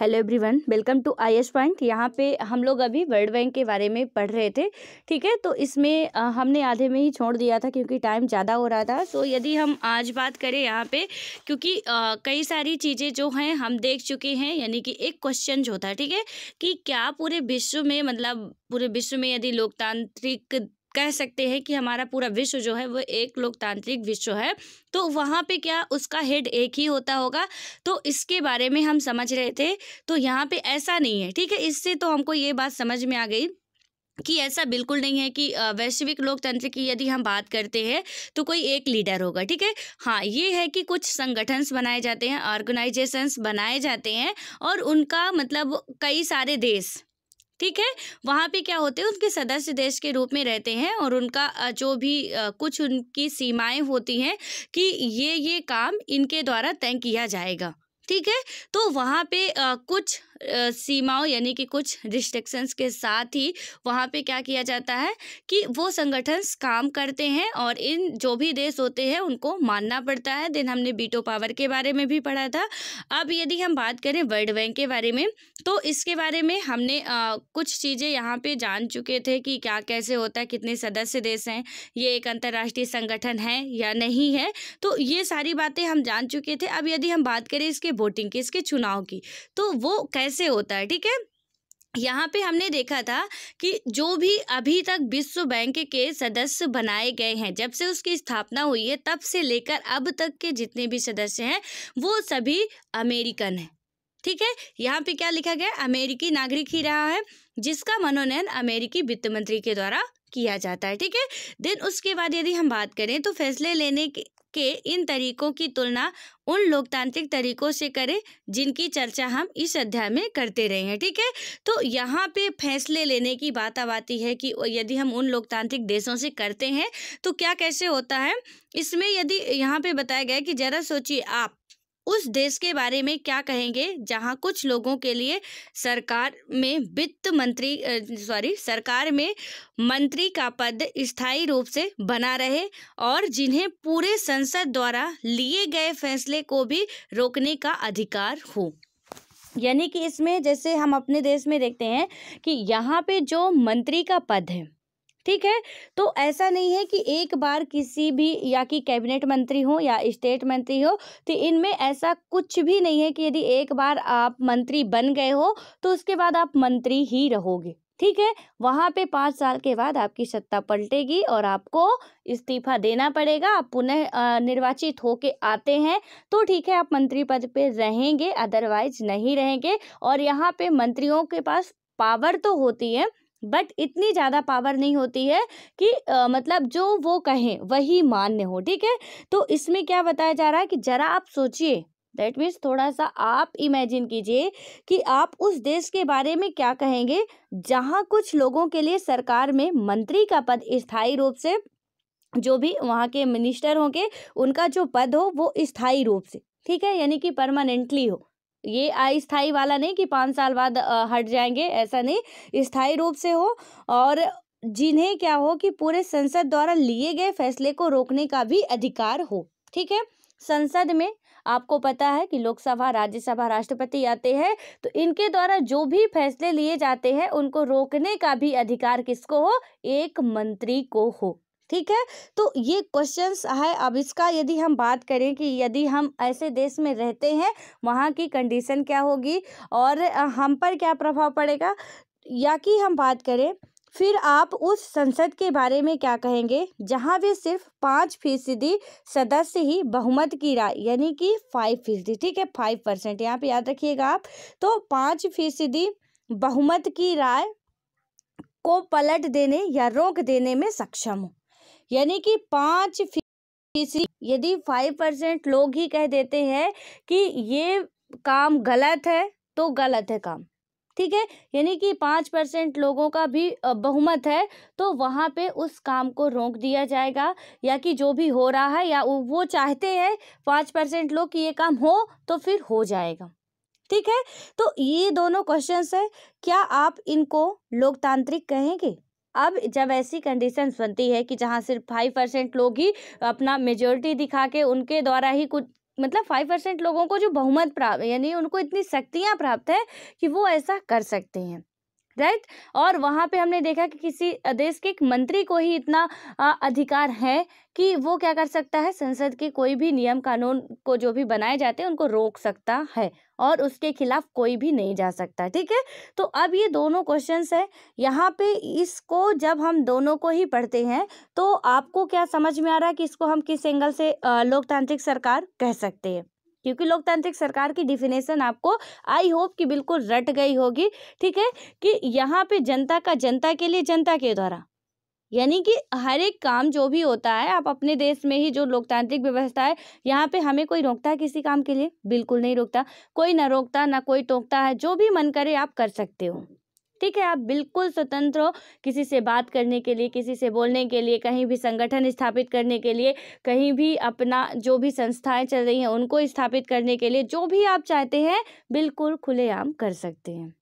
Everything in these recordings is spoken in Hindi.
hello everyone welcome to I S point यहाँ पे हम लोग अभी वर्ल्ड बैंक के बारे में पढ़ रहे थे ठीक है तो इसमें हमने आधे में ही छोड़ दिया था क्योंकि टाइम ज़्यादा हो रहा था तो यदि हम आज बात करें यहाँ पे क्योंकि आ, कई सारी चीज़ें जो हैं हम देख चुके हैं यानी कि एक क्वेश्चन जो था ठीक है कि क्या पूरे विश्व में मतलब पूरे विश्व में यदि लोकतांत्रिक कह सकते हैं कि हमारा पूरा विश्व जो है वो एक लोकतांत्रिक विश्व है तो वहाँ पे क्या उसका हेड एक ही होता होगा तो इसके बारे में हम समझ रहे थे तो यहाँ पे ऐसा नहीं है ठीक है इससे तो हमको ये बात समझ में आ गई कि ऐसा बिल्कुल नहीं है कि वैश्विक लोकतंत्र की यदि हम बात करते हैं तो कोई एक लीडर होगा ठीक है हाँ ये है कि कुछ संगठन्स बनाए जाते हैं ऑर्गेनाइजेशंस बनाए जाते हैं और उनका मतलब कई सारे देश ठीक है वहाँ पे क्या होते हैं उनके सदस्य देश के रूप में रहते हैं और उनका जो भी कुछ उनकी सीमाएं होती हैं कि ये ये काम इनके द्वारा तय किया जाएगा ठीक है तो वहाँ पे कुछ सीमाओं यानी कि कुछ रिस्ट्रिक्शंस के साथ ही वहाँ पे क्या किया जाता है कि वो संगठन काम करते हैं और इन जो भी देश होते हैं उनको मानना पड़ता है देन हमने बीटो पावर के बारे में भी पढ़ा था अब यदि हम बात करें वर्ल्ड बैंक के बारे में तो इसके बारे में हमने आ, कुछ चीज़ें यहाँ पर जान चुके थे कि क्या कैसे होता है कितने सदस्य देश हैं ये एक अंतर्राष्ट्रीय संगठन है या नहीं है तो ये सारी बातें हम जान चुके थे अब यदि हम बात करें इसके वोटिंग की इसके चुनाव की तो वो कैसे कैसे होता है ठीक है यहाँ पे हमने देखा था कि जो भी अभी तक विश्व बैंक के सदस्य बनाए गए हैं जब से उसकी स्थापना हुई है तब से लेकर अब तक के जितने भी सदस्य हैं वो सभी अमेरिकन हैं ठीक है यहाँ पे क्या लिखा गया अमेरिकी नागरिक ही रहा है जिसका मनोनयन अमेरिकी वित्त मंत्री के द्वारा किया जाता है ठीक है देन उसके बाद यदि हम बात करें तो फैसले लेने के के इन तरीकों की तुलना उन लोकतांत्रिक तरीकों से करें जिनकी चर्चा हम इस अध्याय में करते रहे हैं ठीक है तो यहाँ पे फैसले लेने की बात अब आती है कि यदि हम उन लोकतांत्रिक देशों से करते हैं तो क्या कैसे होता है इसमें यदि यहाँ पे बताया गया कि ज़रा सोचिए आप उस देश के बारे में क्या कहेंगे जहां कुछ लोगों के लिए सरकार में वित्त मंत्री सॉरी सरकार में मंत्री का पद स्थायी रूप से बना रहे और जिन्हें पूरे संसद द्वारा लिए गए फैसले को भी रोकने का अधिकार हो यानी कि इसमें जैसे हम अपने देश में देखते हैं कि यहाँ पे जो मंत्री का पद है ठीक है तो ऐसा नहीं है कि एक बार किसी भी या कि कैबिनेट मंत्री हो या स्टेट मंत्री हो तो इनमें ऐसा कुछ भी नहीं है कि यदि एक बार आप मंत्री बन गए हो तो उसके बाद आप मंत्री ही रहोगे ठीक है वहाँ पे पाँच साल के बाद आपकी सत्ता पलटेगी और आपको इस्तीफा देना पड़ेगा आप पुनः निर्वाचित होके आते हैं तो ठीक है आप मंत्री पद पे रहेंगे अदरवाइज नहीं रहेंगे और यहाँ पे मंत्रियों के पास पावर तो होती है बट इतनी ज़्यादा पावर नहीं होती है कि आ, मतलब जो वो कहें वही मान्य हो ठीक है तो इसमें क्या बताया जा रहा है कि ज़रा आप सोचिए दैट मीन्स थोड़ा सा आप इमेजिन कीजिए कि आप उस देश के बारे में क्या कहेंगे जहाँ कुछ लोगों के लिए सरकार में मंत्री का पद स्थायी रूप से जो भी वहाँ के मिनिस्टर होंगे उनका जो पद हो वो स्थायी रूप से ठीक है यानी कि परमानेंटली हो ये अस्थाई वाला नहीं कि पाँच साल बाद हट जाएंगे ऐसा नहीं स्थाई रूप से हो और जिन्हें क्या हो कि पूरे संसद द्वारा लिए गए फैसले को रोकने का भी अधिकार हो ठीक है संसद में आपको पता है कि लोकसभा राज्यसभा राष्ट्रपति आते हैं तो इनके द्वारा जो भी फैसले लिए जाते हैं उनको रोकने का भी अधिकार किसको हो एक मंत्री को हो ठीक है तो ये क्वेश्चंस है अब इसका यदि हम बात करें कि यदि हम ऐसे देश में रहते हैं वहाँ की कंडीशन क्या होगी और हम पर क्या प्रभाव पड़ेगा या कि हम बात करें फिर आप उस संसद के बारे में क्या कहेंगे जहाँ वे सिर्फ पाँच फीसदी सदस्य ही बहुमत की राय यानी कि फाइव फीसदी ठीक है फाइव परसेंट यहाँ पर याद रखिएगा आप तो पाँच फीसदी बहुमत की राय को पलट देने या रोक देने में सक्षम हो यानी कि पाँच फीसदी यदि फाइव परसेंट लोग ही कह देते हैं कि ये काम गलत है तो गलत है काम ठीक है यानी कि पाँच परसेंट लोगों का भी बहुमत है तो वहाँ पे उस काम को रोक दिया जाएगा या कि जो भी हो रहा है या वो चाहते हैं पाँच परसेंट लोग कि ये काम हो तो फिर हो जाएगा ठीक है तो ये दोनों क्वेश्चंस है क्या आप इनको लोकतांत्रिक कहेंगे अब जब ऐसी कंडीशंस बनती है कि जहाँ सिर्फ फाइव परसेंट लोग ही अपना मेजोरिटी दिखा के उनके द्वारा ही कुछ मतलब फाइव परसेंट लोगों को जो बहुमत प्राप्त यानी उनको इतनी शक्तियाँ प्राप्त है कि वो ऐसा कर सकते हैं राइट और वहाँ पे हमने देखा कि किसी देश के एक मंत्री को ही इतना अधिकार है कि वो क्या कर सकता है संसद के कोई भी नियम कानून को जो भी बनाए जाते हैं उनको रोक सकता है और उसके खिलाफ कोई भी नहीं जा सकता ठीक है तो अब ये दोनों क्वेश्चन है यहाँ पे इसको जब हम दोनों को ही पढ़ते हैं तो आपको क्या समझ में आ रहा है कि इसको हम किस एंगल से लोकतांत्रिक सरकार कह सकते हैं क्योंकि लोकतांत्रिक सरकार की डिफिनेशन आपको आई होप कि बिल्कुल रट गई होगी ठीक है कि यहाँ पे जनता का जनता के लिए जनता के द्वारा यानी कि हर एक काम जो भी होता है आप अपने देश में ही जो लोकतांत्रिक व्यवस्था है यहाँ पे हमें कोई रोकता है किसी काम के लिए बिल्कुल नहीं रोकता कोई ना रोकता ना कोई टोकता है जो भी मन करे आप कर सकते हो ठीक है आप बिल्कुल स्वतंत्र हो किसी से बात करने के लिए किसी से बोलने के लिए कहीं भी संगठन स्थापित करने के लिए कहीं भी अपना जो भी संस्थाएं चल रही हैं उनको स्थापित करने के लिए जो भी आप चाहते हैं बिल्कुल खुलेआम कर सकते हैं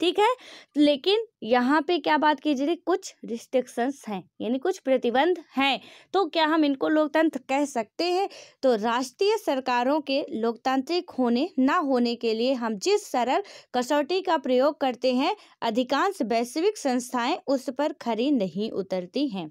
ठीक है लेकिन यहाँ पे क्या बात की जा रही कुछ रिस्ट्रिक्शंस हैं यानी कुछ प्रतिबंध हैं तो क्या हम इनको लोकतंत्र कह सकते हैं तो राष्ट्रीय सरकारों के लोकतांत्रिक होने ना होने के लिए हम जिस सरल कसौटी का प्रयोग करते हैं अधिकांश वैश्विक संस्थाएं उस पर खरी नहीं उतरती हैं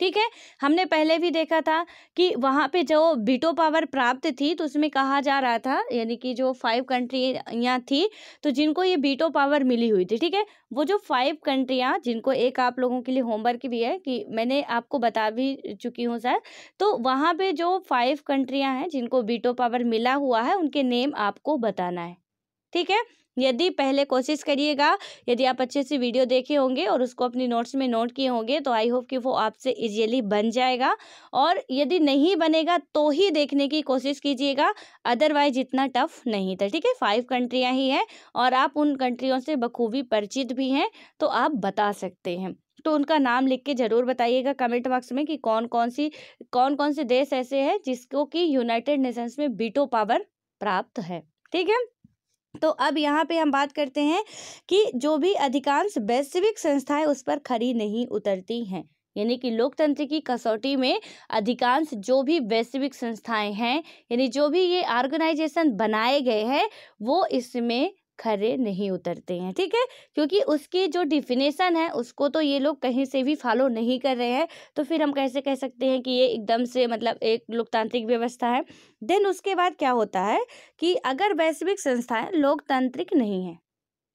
ठीक है हमने पहले भी देखा था कि वहाँ पे जो बीटो पावर प्राप्त थी तो उसमें कहा जा रहा था यानी कि जो फाइव कंट्रियाँ थी तो जिनको ये बीटो पावर मिली हुई थी ठीक है वो जो फाइव कंट्रियाँ जिनको एक आप लोगों के लिए होमवर्क भी है कि मैंने आपको बता भी चुकी हूँ सर तो वहाँ पे जो फाइव कंट्रियाँ हैं जिनको बीटो पावर मिला हुआ है उनके नेम आपको बताना है ठीक है यदि पहले कोशिश करिएगा यदि आप अच्छे से वीडियो देखे होंगे और उसको अपनी नोट्स में नोट किए होंगे तो आई होप कि वो आपसे इजीली बन जाएगा और यदि नहीं बनेगा तो ही देखने की कोशिश कीजिएगा अदरवाइज इतना टफ नहीं था ठीक है फाइव कंट्रियाँ ही हैं और आप उन कंट्रियों से बखूबी परिचित भी हैं तो आप बता सकते हैं तो उनका नाम लिख के ज़रूर बताइएगा कमेंट बॉक्स में कि कौन कौन सी कौन कौन से देश ऐसे हैं जिसको कि यूनाइटेड नेशंस में बीटो पावर प्राप्त है ठीक है तो अब यहाँ पे हम बात करते हैं कि जो भी अधिकांश वैश्विक संस्थाएं उस पर खरी नहीं उतरती हैं यानी कि लोकतंत्र की कसौटी में अधिकांश जो भी वैश्विक संस्थाएं हैं यानी जो भी ये ऑर्गेनाइजेशन बनाए गए हैं वो इसमें खरे नहीं उतरते हैं ठीक है क्योंकि उसकी जो डिफिनेशन है उसको तो ये लोग कहीं से भी फॉलो नहीं कर रहे हैं तो फिर हम कैसे कह सकते हैं कि ये एकदम से मतलब एक लोकतांत्रिक व्यवस्था है देन उसके बाद क्या होता है कि अगर वैश्विक संस्थाएं लोकतांत्रिक नहीं हैं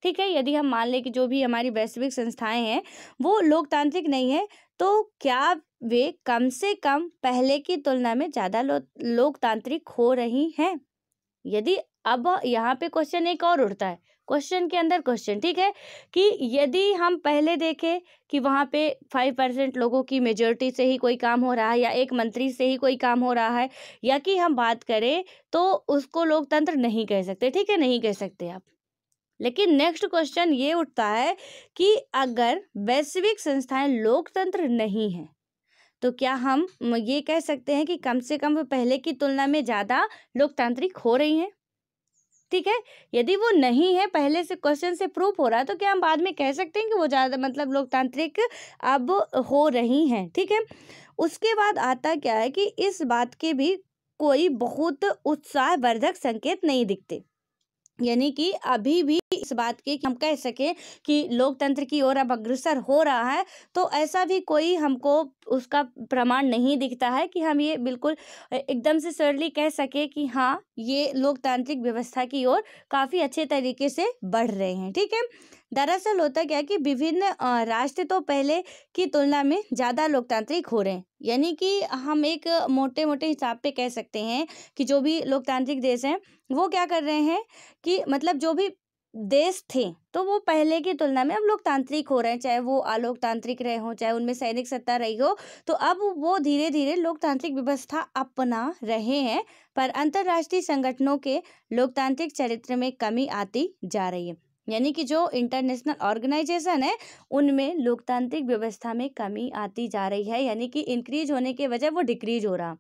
ठीक है यदि हम मान लें कि जो भी हमारी वैश्विक संस्थाएँ हैं वो लोकतांत्रिक नहीं है तो क्या वे कम से कम पहले की तुलना में ज़्यादा लो, लोकतांत्रिक हो रही हैं यदि अब यहाँ पे क्वेश्चन एक और उठता है क्वेश्चन के अंदर क्वेश्चन ठीक है कि यदि हम पहले देखें कि वहाँ पे फाइव परसेंट लोगों की मेजोरिटी से ही कोई काम हो रहा है या एक मंत्री से ही कोई काम हो रहा है या कि हम बात करें तो उसको लोकतंत्र नहीं कह सकते ठीक है नहीं कह सकते आप लेकिन नेक्स्ट क्वेश्चन ये उठता है कि अगर वैश्विक संस्थाएं लोकतंत्र नहीं हैं तो क्या हम ये कह सकते हैं कि कम से कम पहले की तुलना में ज़्यादा लोकतांत्रिक हो रही हैं ठीक है यदि वो नहीं है पहले से क्वेश्चन से प्रूफ हो रहा है तो क्या हम बाद में कह सकते हैं कि वो ज़्यादा मतलब लोकतांत्रिक अब हो रही हैं ठीक है उसके बाद आता क्या है कि इस बात के भी कोई बहुत उत्साहवर्धक संकेत नहीं दिखते यानी कि अभी भी इस बात की हम कह सकें कि लोकतंत्र की ओर अब अग्रसर हो रहा है तो ऐसा भी कोई हमको उसका प्रमाण नहीं दिखता है कि हम ये बिल्कुल एकदम से सरली कह सकें कि हाँ ये लोकतांत्रिक व्यवस्था की ओर काफ़ी अच्छे तरीके से बढ़ रहे हैं ठीक है दरअसल होता क्या कि विभिन्न राष्ट्र तो पहले की तुलना में ज़्यादा लोकतांत्रिक हो रहे हैं यानी कि हम एक मोटे मोटे हिसाब पे कह सकते हैं कि जो भी लोकतांत्रिक देश हैं वो क्या कर रहे हैं कि मतलब जो भी देश थे तो वो पहले की तुलना में अब लोकतांत्रिक हो रहे हैं चाहे वो अलोकतांत्रिक रहे हों चाहे उनमें सैनिक सत्ता रही हो तो अब वो धीरे धीरे लोकतांत्रिक व्यवस्था अपना रहे हैं पर अंतर्राष्ट्रीय संगठनों के लोकतांत्रिक चरित्र में कमी आती जा रही है यानी कि जो इंटरनेशनल ऑर्गेनाइजेशन है उनमें लोकतांत्रिक व्यवस्था में कमी आती जा रही है यानी कि इंक्रीज होने के वजह वो डिक्रीज हो रहा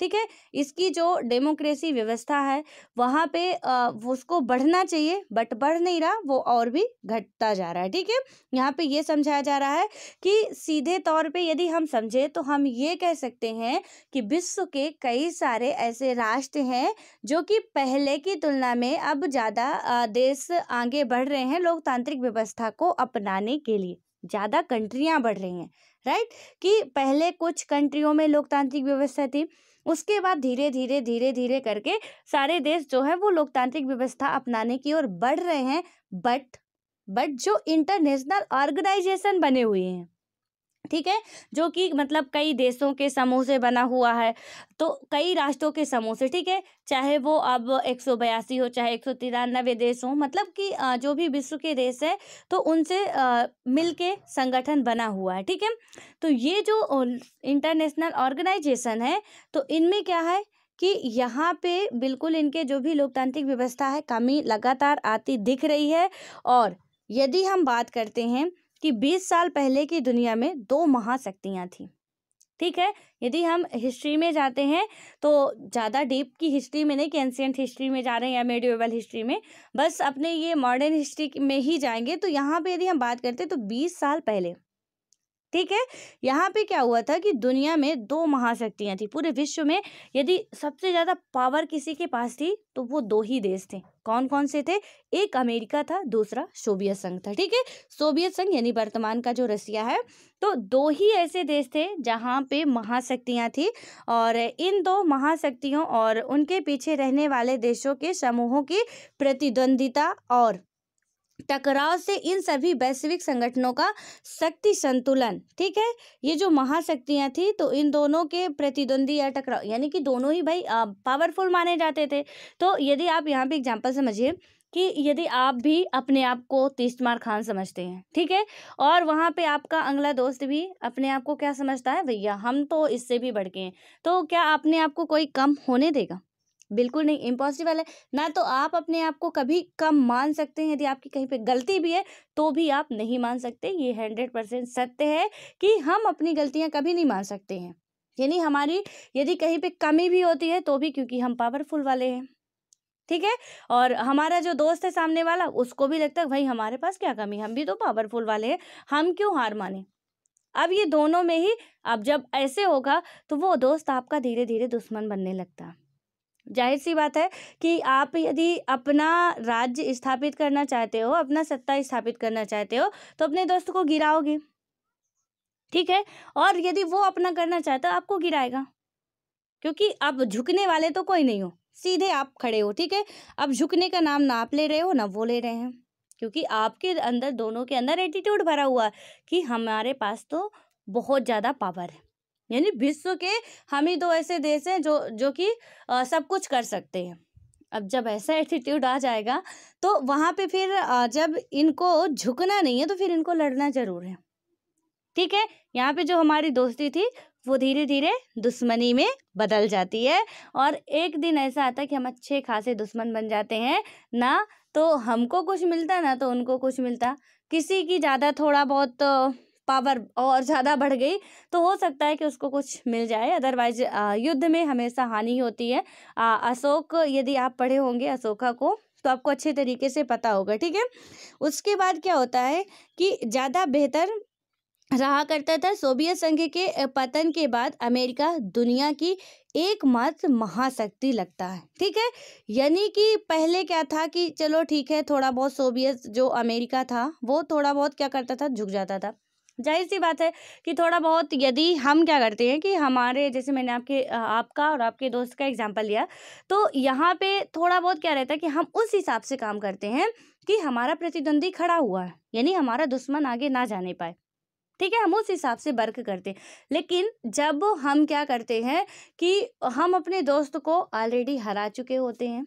ठीक है इसकी जो डेमोक्रेसी व्यवस्था है वहाँ पे आ, उसको बढ़ना चाहिए बट बढ़ नहीं रहा वो और भी घटता जा रहा है ठीक है यहाँ पे ये समझाया जा रहा है कि सीधे तौर पे यदि हम समझे तो हम ये कह सकते हैं कि विश्व के कई सारे ऐसे राष्ट्र हैं जो कि पहले की तुलना में अब ज़्यादा देश आगे बढ़ रहे हैं लोकतांत्रिक व्यवस्था को अपनाने के लिए ज़्यादा कंट्रियाँ बढ़ रही हैं राइट कि पहले कुछ कंट्रियों में लोकतांत्रिक व्यवस्था थी उसके बाद धीरे धीरे धीरे धीरे करके सारे देश जो है वो लोकतांत्रिक व्यवस्था अपनाने की ओर बढ़ रहे हैं बट बट जो इंटरनेशनल ऑर्गेनाइजेशन बने हुए हैं ठीक है जो कि मतलब कई देशों के समूह से बना हुआ है तो कई राष्ट्रों के समूह से ठीक है चाहे वो अब एक सौ बयासी हो चाहे एक सौ तिरानबे देश हो मतलब कि जो भी विश्व के देश है तो उनसे मिल के संगठन बना हुआ है ठीक है तो ये जो इंटरनेशनल ऑर्गेनाइजेशन है तो इनमें क्या है कि यहाँ पे बिल्कुल इनके जो भी लोकतांत्रिक व्यवस्था है कमी लगातार आती दिख रही है और यदि हम बात करते हैं कि 20 साल पहले की दुनिया में दो महाशक्तियाँ थीं ठीक है यदि हम हिस्ट्री में जाते हैं तो ज़्यादा डीप की हिस्ट्री में नहीं कि एंशियंट हिस्ट्री में जा रहे हैं या मेडिवेबल हिस्ट्री में बस अपने ये मॉडर्न हिस्ट्री में ही जाएंगे तो यहाँ पे यदि हम बात करते हैं तो बीस साल पहले ठीक है यहाँ पे क्या हुआ था कि दुनिया में दो महाशक्तियाँ थी पूरे विश्व में यदि सबसे ज़्यादा पावर किसी के पास थी तो वो दो ही देश थे कौन कौन से थे एक अमेरिका था दूसरा सोवियत संघ था ठीक है सोवियत संघ यानी वर्तमान का जो रसिया है तो दो ही ऐसे देश थे जहाँ पे महाशक्तियाँ थी और इन दो महाशक्तियों और उनके पीछे रहने वाले देशों के समूहों की प्रतिद्वंदिता और टकराव से इन सभी वैश्विक संगठनों का शक्ति संतुलन ठीक है ये जो महाशक्तियाँ थी तो इन दोनों के प्रतिद्वंदी या टकराव यानी कि दोनों ही भाई पावरफुल माने जाते थे तो यदि आप यहाँ पे एग्जाम्पल समझिए कि यदि आप भी अपने आप को तीस्तमार खान समझते हैं ठीक है और वहाँ पे आपका अगला दोस्त भी अपने आप को क्या समझता है भैया हम तो इससे भी बढ़ गए हैं तो क्या आपने आपको कोई कम होने देगा बिल्कुल नहीं इम्पॉसिबल है ना तो आप अपने आप को कभी कम मान सकते हैं यदि आपकी कहीं पे गलती भी है तो भी आप नहीं मान सकते ये हंड्रेड परसेंट सत्य है कि हम अपनी गलतियाँ कभी नहीं मान सकते हैं यानी हमारी यदि कहीं पे कमी भी होती है तो भी क्योंकि हम पावरफुल वाले हैं ठीक है और हमारा जो दोस्त है सामने वाला उसको भी लगता है भाई हमारे पास क्या कमी हम भी तो पावरफुल वाले हैं हम क्यों हार माने अब ये दोनों में ही अब जब ऐसे होगा तो वो दोस्त आपका धीरे धीरे दुश्मन बनने लगता है जाहिर सी बात है कि आप यदि अपना राज्य स्थापित करना चाहते हो अपना सत्ता स्थापित करना चाहते हो तो अपने दोस्त को गिराओगे ठीक है और यदि वो अपना करना चाहता है आपको गिराएगा क्योंकि आप झुकने वाले तो कोई नहीं हो सीधे आप खड़े हो ठीक है अब झुकने का नाम ना आप ले रहे हो ना वो ले रहे हैं क्योंकि आपके अंदर दोनों के अंदर एटीट्यूड भरा हुआ कि हमारे पास तो बहुत ज़्यादा पावर है यानी विश्व के हम ही दो ऐसे देश हैं जो जो कि सब कुछ कर सकते हैं अब जब ऐसा एटीट्यूड आ जाएगा तो वहाँ पे फिर जब इनको झुकना नहीं है तो फिर इनको लड़ना ज़रूर है ठीक है यहाँ पे जो हमारी दोस्ती थी वो धीरे धीरे दुश्मनी में बदल जाती है और एक दिन ऐसा आता है कि हम अच्छे खासे दुश्मन बन जाते हैं ना तो हमको कुछ मिलता ना तो उनको कुछ मिलता किसी की ज़्यादा थोड़ा बहुत पावर और ज़्यादा बढ़ गई तो हो सकता है कि उसको कुछ मिल जाए अदरवाइज युद्ध में हमेशा हानि होती है आ, अशोक यदि आप पढ़े होंगे अशोका को तो आपको अच्छे तरीके से पता होगा ठीक है उसके बाद क्या होता है कि ज़्यादा बेहतर रहा करता था सोवियत संघ के पतन के बाद अमेरिका दुनिया की एकमात्र महाशक्ति लगता है ठीक है यानी कि पहले क्या था कि चलो ठीक है थोड़ा बहुत सोवियत जो अमेरिका था वो थोड़ा बहुत क्या करता था झुक जाता था जाहिर सी बात है कि थोड़ा बहुत यदि हम क्या करते हैं कि हमारे जैसे मैंने आपके आपका और आपके दोस्त का एग्जांपल लिया तो यहाँ पे थोड़ा बहुत क्या रहता है कि हम उस हिसाब से काम करते हैं कि हमारा प्रतिद्वंदी खड़ा हुआ है यानी हमारा दुश्मन आगे ना जाने पाए ठीक है हम उस हिसाब से वर्क करते हैं लेकिन जब हम क्या करते हैं कि हम अपने दोस्त को ऑलरेडी हरा चुके होते हैं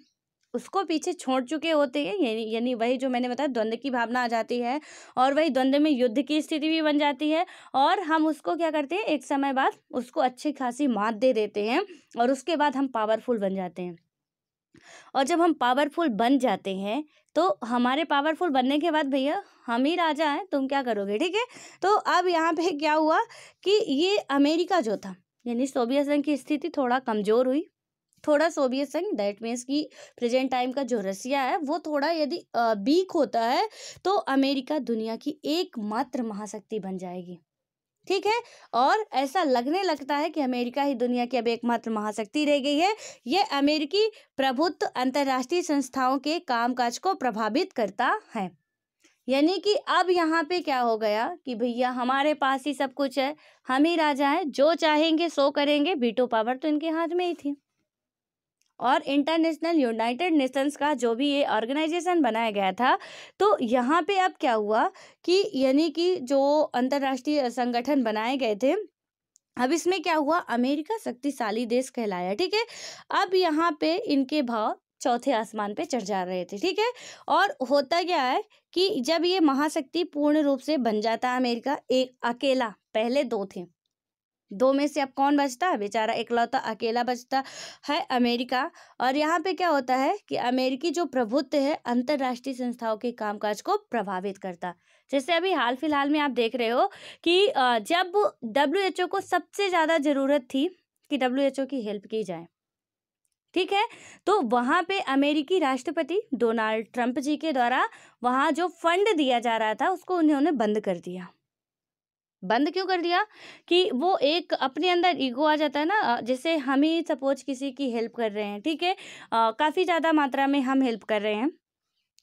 उसको पीछे छोड़ चुके होते हैं यानी वही जो मैंने बताया द्वंद्व की भावना आ जाती है और वही द्वंद्व में युद्ध की स्थिति भी बन जाती है और हम उसको क्या करते हैं एक समय बाद उसको अच्छी खासी मात दे देते हैं और उसके बाद हम पावरफुल बन जाते हैं और जब हम पावरफुल बन जाते हैं तो हमारे पावरफुल बनने के बाद भैया हम ही राजा हैं तुम क्या करोगे ठीक है तो अब यहाँ पे क्या हुआ कि ये अमेरिका जो था यानी सोवियत संघ की स्थिति थोड़ा कमज़ोर हुई थोड़ा सोवियत संघ दैट मीन्स की प्रेजेंट टाइम का जो रसिया है वो थोड़ा यदि वीक होता है तो अमेरिका दुनिया की एकमात्र महाशक्ति बन जाएगी ठीक है और ऐसा लगने लगता है कि अमेरिका ही दुनिया की अब एकमात्र महाशक्ति रह गई है यह अमेरिकी प्रभुत्व अंतर्राष्ट्रीय संस्थाओं के कामकाज को प्रभावित करता है यानी कि अब यहाँ पे क्या हो गया कि भैया हमारे पास ही सब कुछ है हम ही राजा हैं जो चाहेंगे सो करेंगे बीटो पावर तो इनके हाथ में ही थी और इंटरनेशनल यूनाइटेड नेशंस का जो भी ये ऑर्गेनाइजेशन बनाया गया था तो यहाँ पे अब क्या हुआ कि यानी कि जो अंतर्राष्ट्रीय संगठन बनाए गए थे अब इसमें क्या हुआ अमेरिका शक्तिशाली देश कहलाया ठीक है अब यहाँ पे इनके भाव चौथे आसमान पे चढ़ जा रहे थे ठीक है और होता क्या है कि जब ये महाशक्ति पूर्ण रूप से बन जाता अमेरिका एक अकेला पहले दो थे दो में से अब कौन बचता है बेचारा इकलौता अकेला बचता है अमेरिका और यहाँ पे क्या होता है कि अमेरिकी जो प्रभुत्व है अंतर्राष्ट्रीय संस्थाओं के कामकाज को प्रभावित करता जैसे अभी हाल फिलहाल में आप देख रहे हो कि जब डब्ल्यू को सबसे ज़्यादा ज़रूरत थी कि डब्ल्यू की हेल्प की जाए ठीक है तो वहाँ पे अमेरिकी राष्ट्रपति डोनाल्ड ट्रंप जी के द्वारा वहाँ जो फंड दिया जा रहा था उसको उन्होंने बंद कर दिया बंद क्यों कर दिया कि वो एक अपने अंदर ईगो आ जाता है ना जैसे हम ही सपोज किसी की हेल्प कर रहे हैं ठीक है काफ़ी ज़्यादा मात्रा में हम हेल्प कर रहे हैं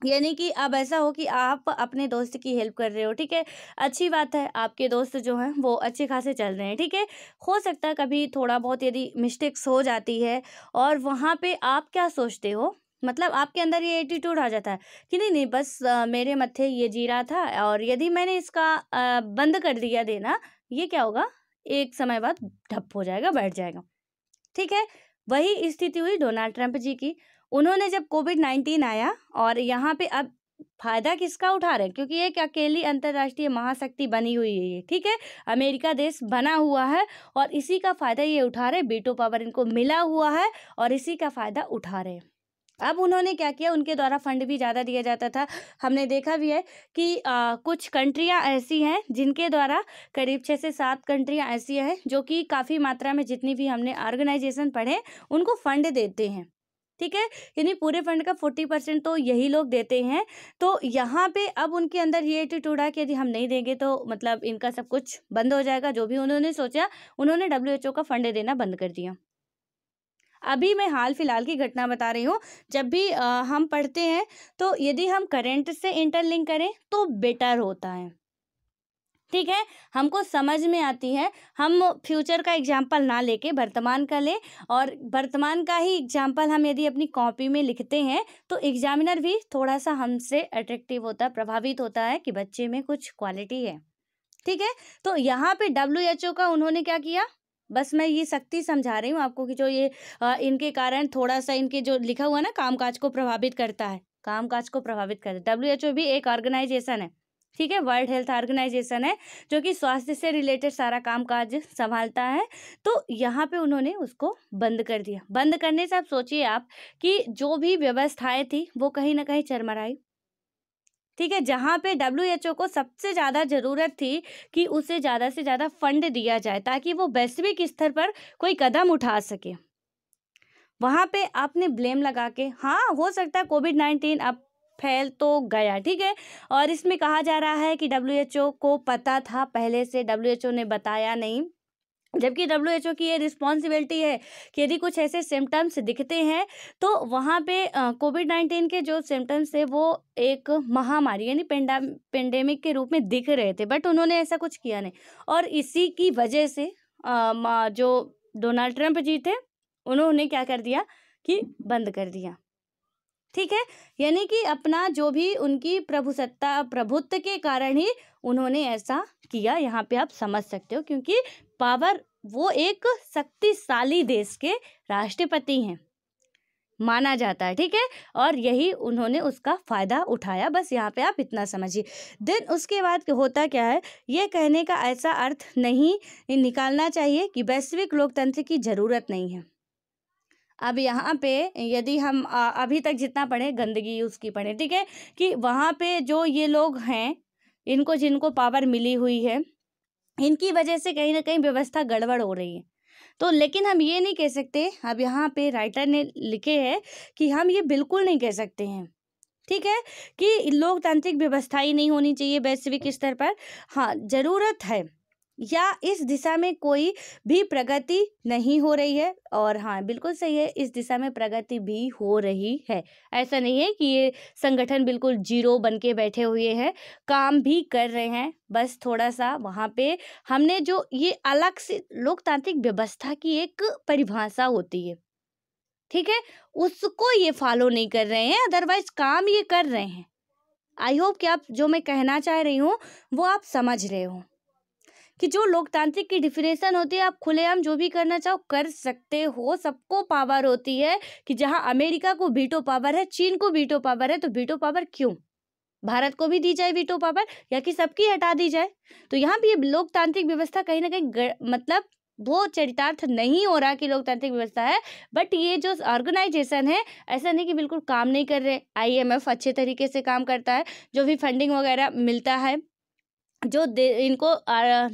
यानी कि अब ऐसा हो कि आप अपने दोस्त की हेल्प कर रहे हो ठीक है अच्छी बात है आपके दोस्त जो हैं वो अच्छे खासे चल रहे हैं ठीक है हो सकता है कभी थोड़ा बहुत यदि मिस्टेक्स हो जाती है और वहाँ पे आप क्या सोचते हो मतलब आपके अंदर ये एटीट्यूड आ जाता है कि नहीं नहीं बस आ, मेरे मत्थे ये जीरा था और यदि मैंने इसका आ, बंद कर दिया देना ये क्या होगा एक समय बाद ठप हो जाएगा बैठ जाएगा ठीक है वही स्थिति हुई डोनाल्ड ट्रंप जी की उन्होंने जब कोविड नाइन्टीन आया और यहाँ पे अब फायदा किसका उठा रहे हैं क्योंकि एक अकेली अंतर्राष्ट्रीय महाशक्ति बनी हुई है ये ठीक है अमेरिका देश बना हुआ है और इसी का फायदा ये उठा रहे बीटो पावर इनको मिला हुआ है और इसी का फायदा उठा रहे हैं अब उन्होंने क्या किया उनके द्वारा फंड भी ज़्यादा दिया जाता था हमने देखा भी है कि आ, कुछ कंट्रियाँ ऐसी हैं जिनके द्वारा करीब छः से सात कंट्रियाँ ऐसी हैं जो कि काफ़ी मात्रा में जितनी भी हमने ऑर्गेनाइजेशन पढ़े उनको फंड देते हैं ठीक है यानी पूरे फंड का फोर्टी परसेंट तो यही लोग देते हैं तो यहाँ पे अब उनके अंदर ये एटीट्यूड है कि यदि हम नहीं देंगे तो मतलब इनका सब कुछ बंद हो जाएगा जो भी उन्होंने सोचा उन्होंने डब्ल्यू का फंड देना बंद कर दिया अभी मैं हाल फिलहाल की घटना बता रही हूँ जब भी आ, हम पढ़ते हैं तो यदि हम करंट से इंटरलिंक करें तो बेटर होता है ठीक है हमको समझ में आती है हम फ्यूचर का एग्जाम्पल ना लेके वर्तमान का लें और वर्तमान का ही एग्जाम्पल हम यदि अपनी कॉपी में लिखते हैं तो एग्जामिनर भी थोड़ा सा हमसे अट्रैक्टिव होता है प्रभावित होता है कि बच्चे में कुछ क्वालिटी है ठीक है तो यहाँ पे डब्ल्यू एच ओ का उन्होंने क्या किया बस मैं ये सख्ती समझा रही हूँ आपको कि जो ये आ, इनके कारण थोड़ा सा इनके जो लिखा हुआ ना कामकाज को प्रभावित करता है कामकाज को प्रभावित करता है डब्ल्यू एच ओ भी एक ऑर्गेनाइजेशन है ठीक है वर्ल्ड हेल्थ ऑर्गेनाइजेशन है जो कि स्वास्थ्य से रिलेटेड सारा काम काज संभालता है तो यहाँ पे उन्होंने उसको बंद कर दिया बंद करने से आप सोचिए आप कि जो भी व्यवस्थाएं थी वो कहीं ना कहीं चरमराई ठीक है जहाँ पे डब्ल्यू को सबसे ज़्यादा ज़रूरत थी कि उसे ज़्यादा से ज़्यादा फंड दिया जाए ताकि वो वैश्विक स्तर पर कोई कदम उठा सके वहाँ पे आपने ब्लेम लगा के हाँ हो सकता है कोविड नाइन्टीन अब फैल तो गया ठीक है और इसमें कहा जा रहा है कि डब्ल्यू को पता था पहले से डब्ल्यू ने बताया नहीं जबकि डब्ल्यू एच ओ की ये रिस्पॉन्सिबिलिटी है कि यदि कुछ ऐसे सिम्टम्स दिखते हैं तो वहाँ पे कोविड नाइन्टीन के जो सिम्टम्स थे वो एक महामारी यानी पेंडेमिक के रूप में दिख रहे थे बट उन्होंने ऐसा कुछ किया नहीं और इसी की वजह से आ, जो डोनाल्ड ट्रंप जी थे उन्होंने क्या कर दिया कि बंद कर दिया ठीक है यानी कि अपना जो भी उनकी प्रभुसत्ता प्रभुत्व के कारण ही उन्होंने ऐसा किया यहाँ पे आप समझ सकते हो क्योंकि पावर वो एक शक्तिशाली देश के राष्ट्रपति हैं माना जाता है ठीक है और यही उन्होंने उसका फ़ायदा उठाया बस यहाँ पे आप इतना समझिए देन उसके बाद होता क्या है ये कहने का ऐसा अर्थ नहीं निकालना चाहिए कि वैश्विक लोकतंत्र की ज़रूरत नहीं है अब यहाँ पे यदि हम आ, अभी तक जितना पढ़े गंदगी उसकी पढ़े ठीक है कि वहाँ पे जो ये लोग हैं इनको जिनको पावर मिली हुई है इनकी वजह से कहीं ना कहीं व्यवस्था गड़बड़ हो रही है तो लेकिन हम ये नहीं कह सकते अब यहाँ पे राइटर ने लिखे हैं कि हम ये बिल्कुल नहीं कह सकते हैं ठीक है कि लोकतांत्रिक व्यवस्था ही नहीं होनी चाहिए वैश्विक स्तर पर हाँ ज़रूरत है या इस दिशा में कोई भी प्रगति नहीं हो रही है और हाँ बिल्कुल सही है इस दिशा में प्रगति भी हो रही है ऐसा नहीं है कि ये संगठन बिल्कुल जीरो बन के बैठे हुए हैं काम भी कर रहे हैं बस थोड़ा सा वहाँ पे हमने जो ये अलग से लोकतांत्रिक व्यवस्था की एक परिभाषा होती है ठीक है उसको ये फॉलो नहीं कर रहे हैं अदरवाइज काम ये कर रहे हैं आई होप कि आप जो मैं कहना चाह रही हूँ वो आप समझ रहे हो कि जो लोकतांत्रिक की डिफिनेशन होती है आप खुलेआम जो भी करना चाहो कर सकते हो सबको पावर होती है कि जहां अमेरिका को वीटो पावर है चीन को वीटो पावर है तो वीटो पावर क्यों भारत को भी दी जाए वीटो पावर या कि सबकी हटा दी जाए तो यहाँ भी लोकतांत्रिक व्यवस्था कहीं ना कहीं मतलब वो चरितार्थ नहीं हो रहा कि लोकतांत्रिक व्यवस्था है बट ये जो ऑर्गेनाइजेशन है ऐसा नहीं कि बिल्कुल काम नहीं कर रहे आईएमएफ अच्छे तरीके से काम करता है जो भी फंडिंग वगैरह मिलता है जो दे इनको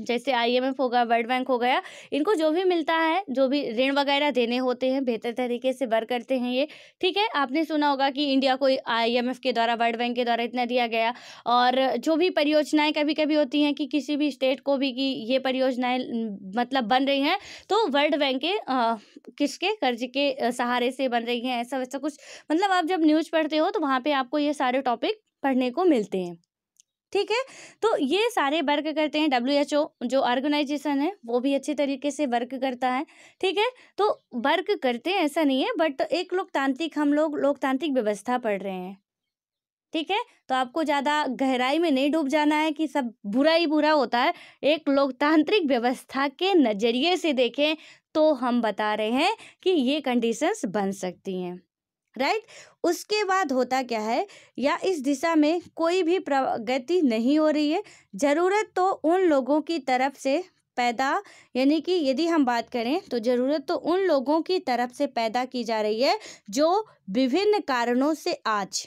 जैसे आईएमएफ होगा वर्ल्ड बैंक हो गया इनको जो भी मिलता है जो भी ऋण वगैरह देने होते हैं बेहतर तरीके से वर्क करते हैं ये ठीक है आपने सुना होगा कि इंडिया को आईएमएफ के द्वारा वर्ल्ड बैंक के द्वारा इतना दिया गया और जो भी परियोजनाएं कभी कभी होती हैं कि किसी भी स्टेट को भी कि ये परियोजनाएँ मतलब बन रही हैं तो वर्ल्ड बैंक के किसके कर्ज के सहारे से बन रही हैं ऐसा वैसा कुछ मतलब आप जब न्यूज़ पढ़ते हो तो वहाँ पर आपको ये सारे टॉपिक पढ़ने को मिलते हैं ठीक है तो ये सारे वर्क करते हैं डब्ल्यू एच ओ जो ऑर्गेनाइजेशन है वो भी अच्छे तरीके से वर्क करता है ठीक है तो वर्क करते हैं ऐसा नहीं है बट एक लोकतांत्रिक हम लोग लोकतांत्रिक व्यवस्था पढ़ रहे हैं ठीक है तो आपको ज़्यादा गहराई में नहीं डूब जाना है कि सब बुरा ही बुरा होता है एक लोकतांत्रिक व्यवस्था के नज़रिए से देखें तो हम बता रहे हैं कि ये कंडीशंस बन सकती हैं राइट उसके बाद होता क्या है या इस दिशा में कोई भी प्रगति नहीं हो रही है ज़रूरत तो उन लोगों की तरफ से पैदा यानी कि यदि हम बात करें तो ज़रूरत तो उन लोगों की तरफ से पैदा की जा रही है जो विभिन्न कारणों से आज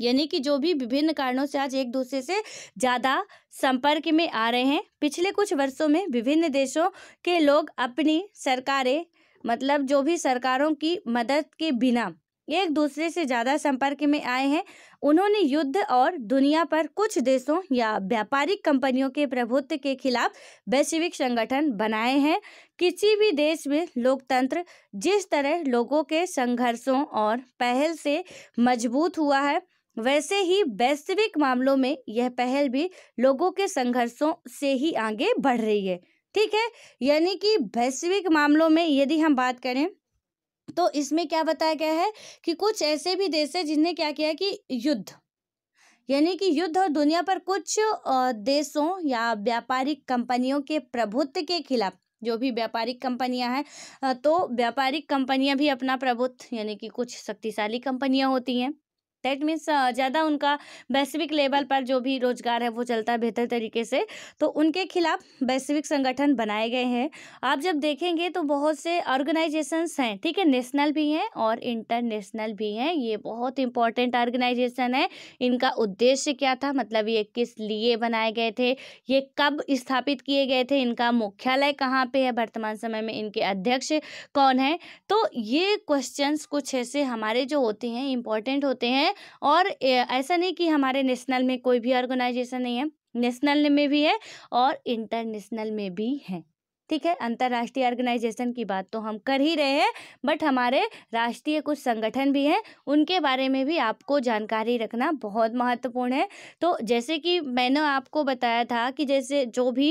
यानी कि जो भी विभिन्न कारणों से आज एक दूसरे से ज़्यादा संपर्क में आ रहे हैं पिछले कुछ वर्षों में विभिन्न देशों के लोग अपनी सरकारें मतलब जो भी सरकारों की मदद के बिना एक दूसरे से ज़्यादा संपर्क में आए हैं उन्होंने युद्ध और दुनिया पर कुछ देशों या व्यापारिक कंपनियों के प्रभुत्व के खिलाफ वैश्विक संगठन बनाए हैं किसी भी देश में लोकतंत्र जिस तरह लोगों के संघर्षों और पहल से मजबूत हुआ है वैसे ही वैश्विक मामलों में यह पहल भी लोगों के संघर्षों से ही आगे बढ़ रही है ठीक है यानी कि वैश्विक मामलों में यदि हम बात करें तो इसमें क्या बताया गया है कि कुछ ऐसे भी देश है जिन्हें क्या किया कि युद्ध यानी कि युद्ध और दुनिया पर कुछ देशों या व्यापारिक कंपनियों के प्रभुत्व के खिलाफ जो भी व्यापारिक कंपनियां हैं तो व्यापारिक कंपनियां भी अपना प्रभुत्व यानी कि कुछ शक्तिशाली कंपनियां होती हैं दैट मीन्स ज़्यादा उनका वैश्विक लेवल पर जो भी रोजगार है वो चलता है बेहतर तरीके से तो उनके खिलाफ वैश्विक संगठन बनाए गए हैं आप जब देखेंगे तो बहुत से ऑर्गेनाइजेशंस हैं ठीक है नेशनल भी हैं और इंटरनेशनल भी हैं ये बहुत इंपॉर्टेंट ऑर्गेनाइजेशन है इनका उद्देश्य क्या था मतलब ये किस लिए बनाए गए थे ये कब स्थापित किए गए थे इनका मुख्यालय कहाँ पर है वर्तमान समय में इनके अध्यक्ष कौन है तो ये क्वेश्चन कुछ ऐसे हमारे जो होते हैं इंपॉर्टेंट होते हैं है और ऐसा नहीं कि हमारे नेशनल में कोई भी ऑर्गेनाइजेशन नहीं है नेशनल में भी है और इंटरनेशनल में भी है ठीक है अंतर्राष्ट्रीय ऑर्गेनाइजेशन की बात तो हम कर ही रहे हैं बट हमारे राष्ट्रीय कुछ संगठन भी हैं उनके बारे में भी आपको जानकारी रखना बहुत महत्वपूर्ण है तो जैसे कि मैंने आपको बताया था कि जैसे जो भी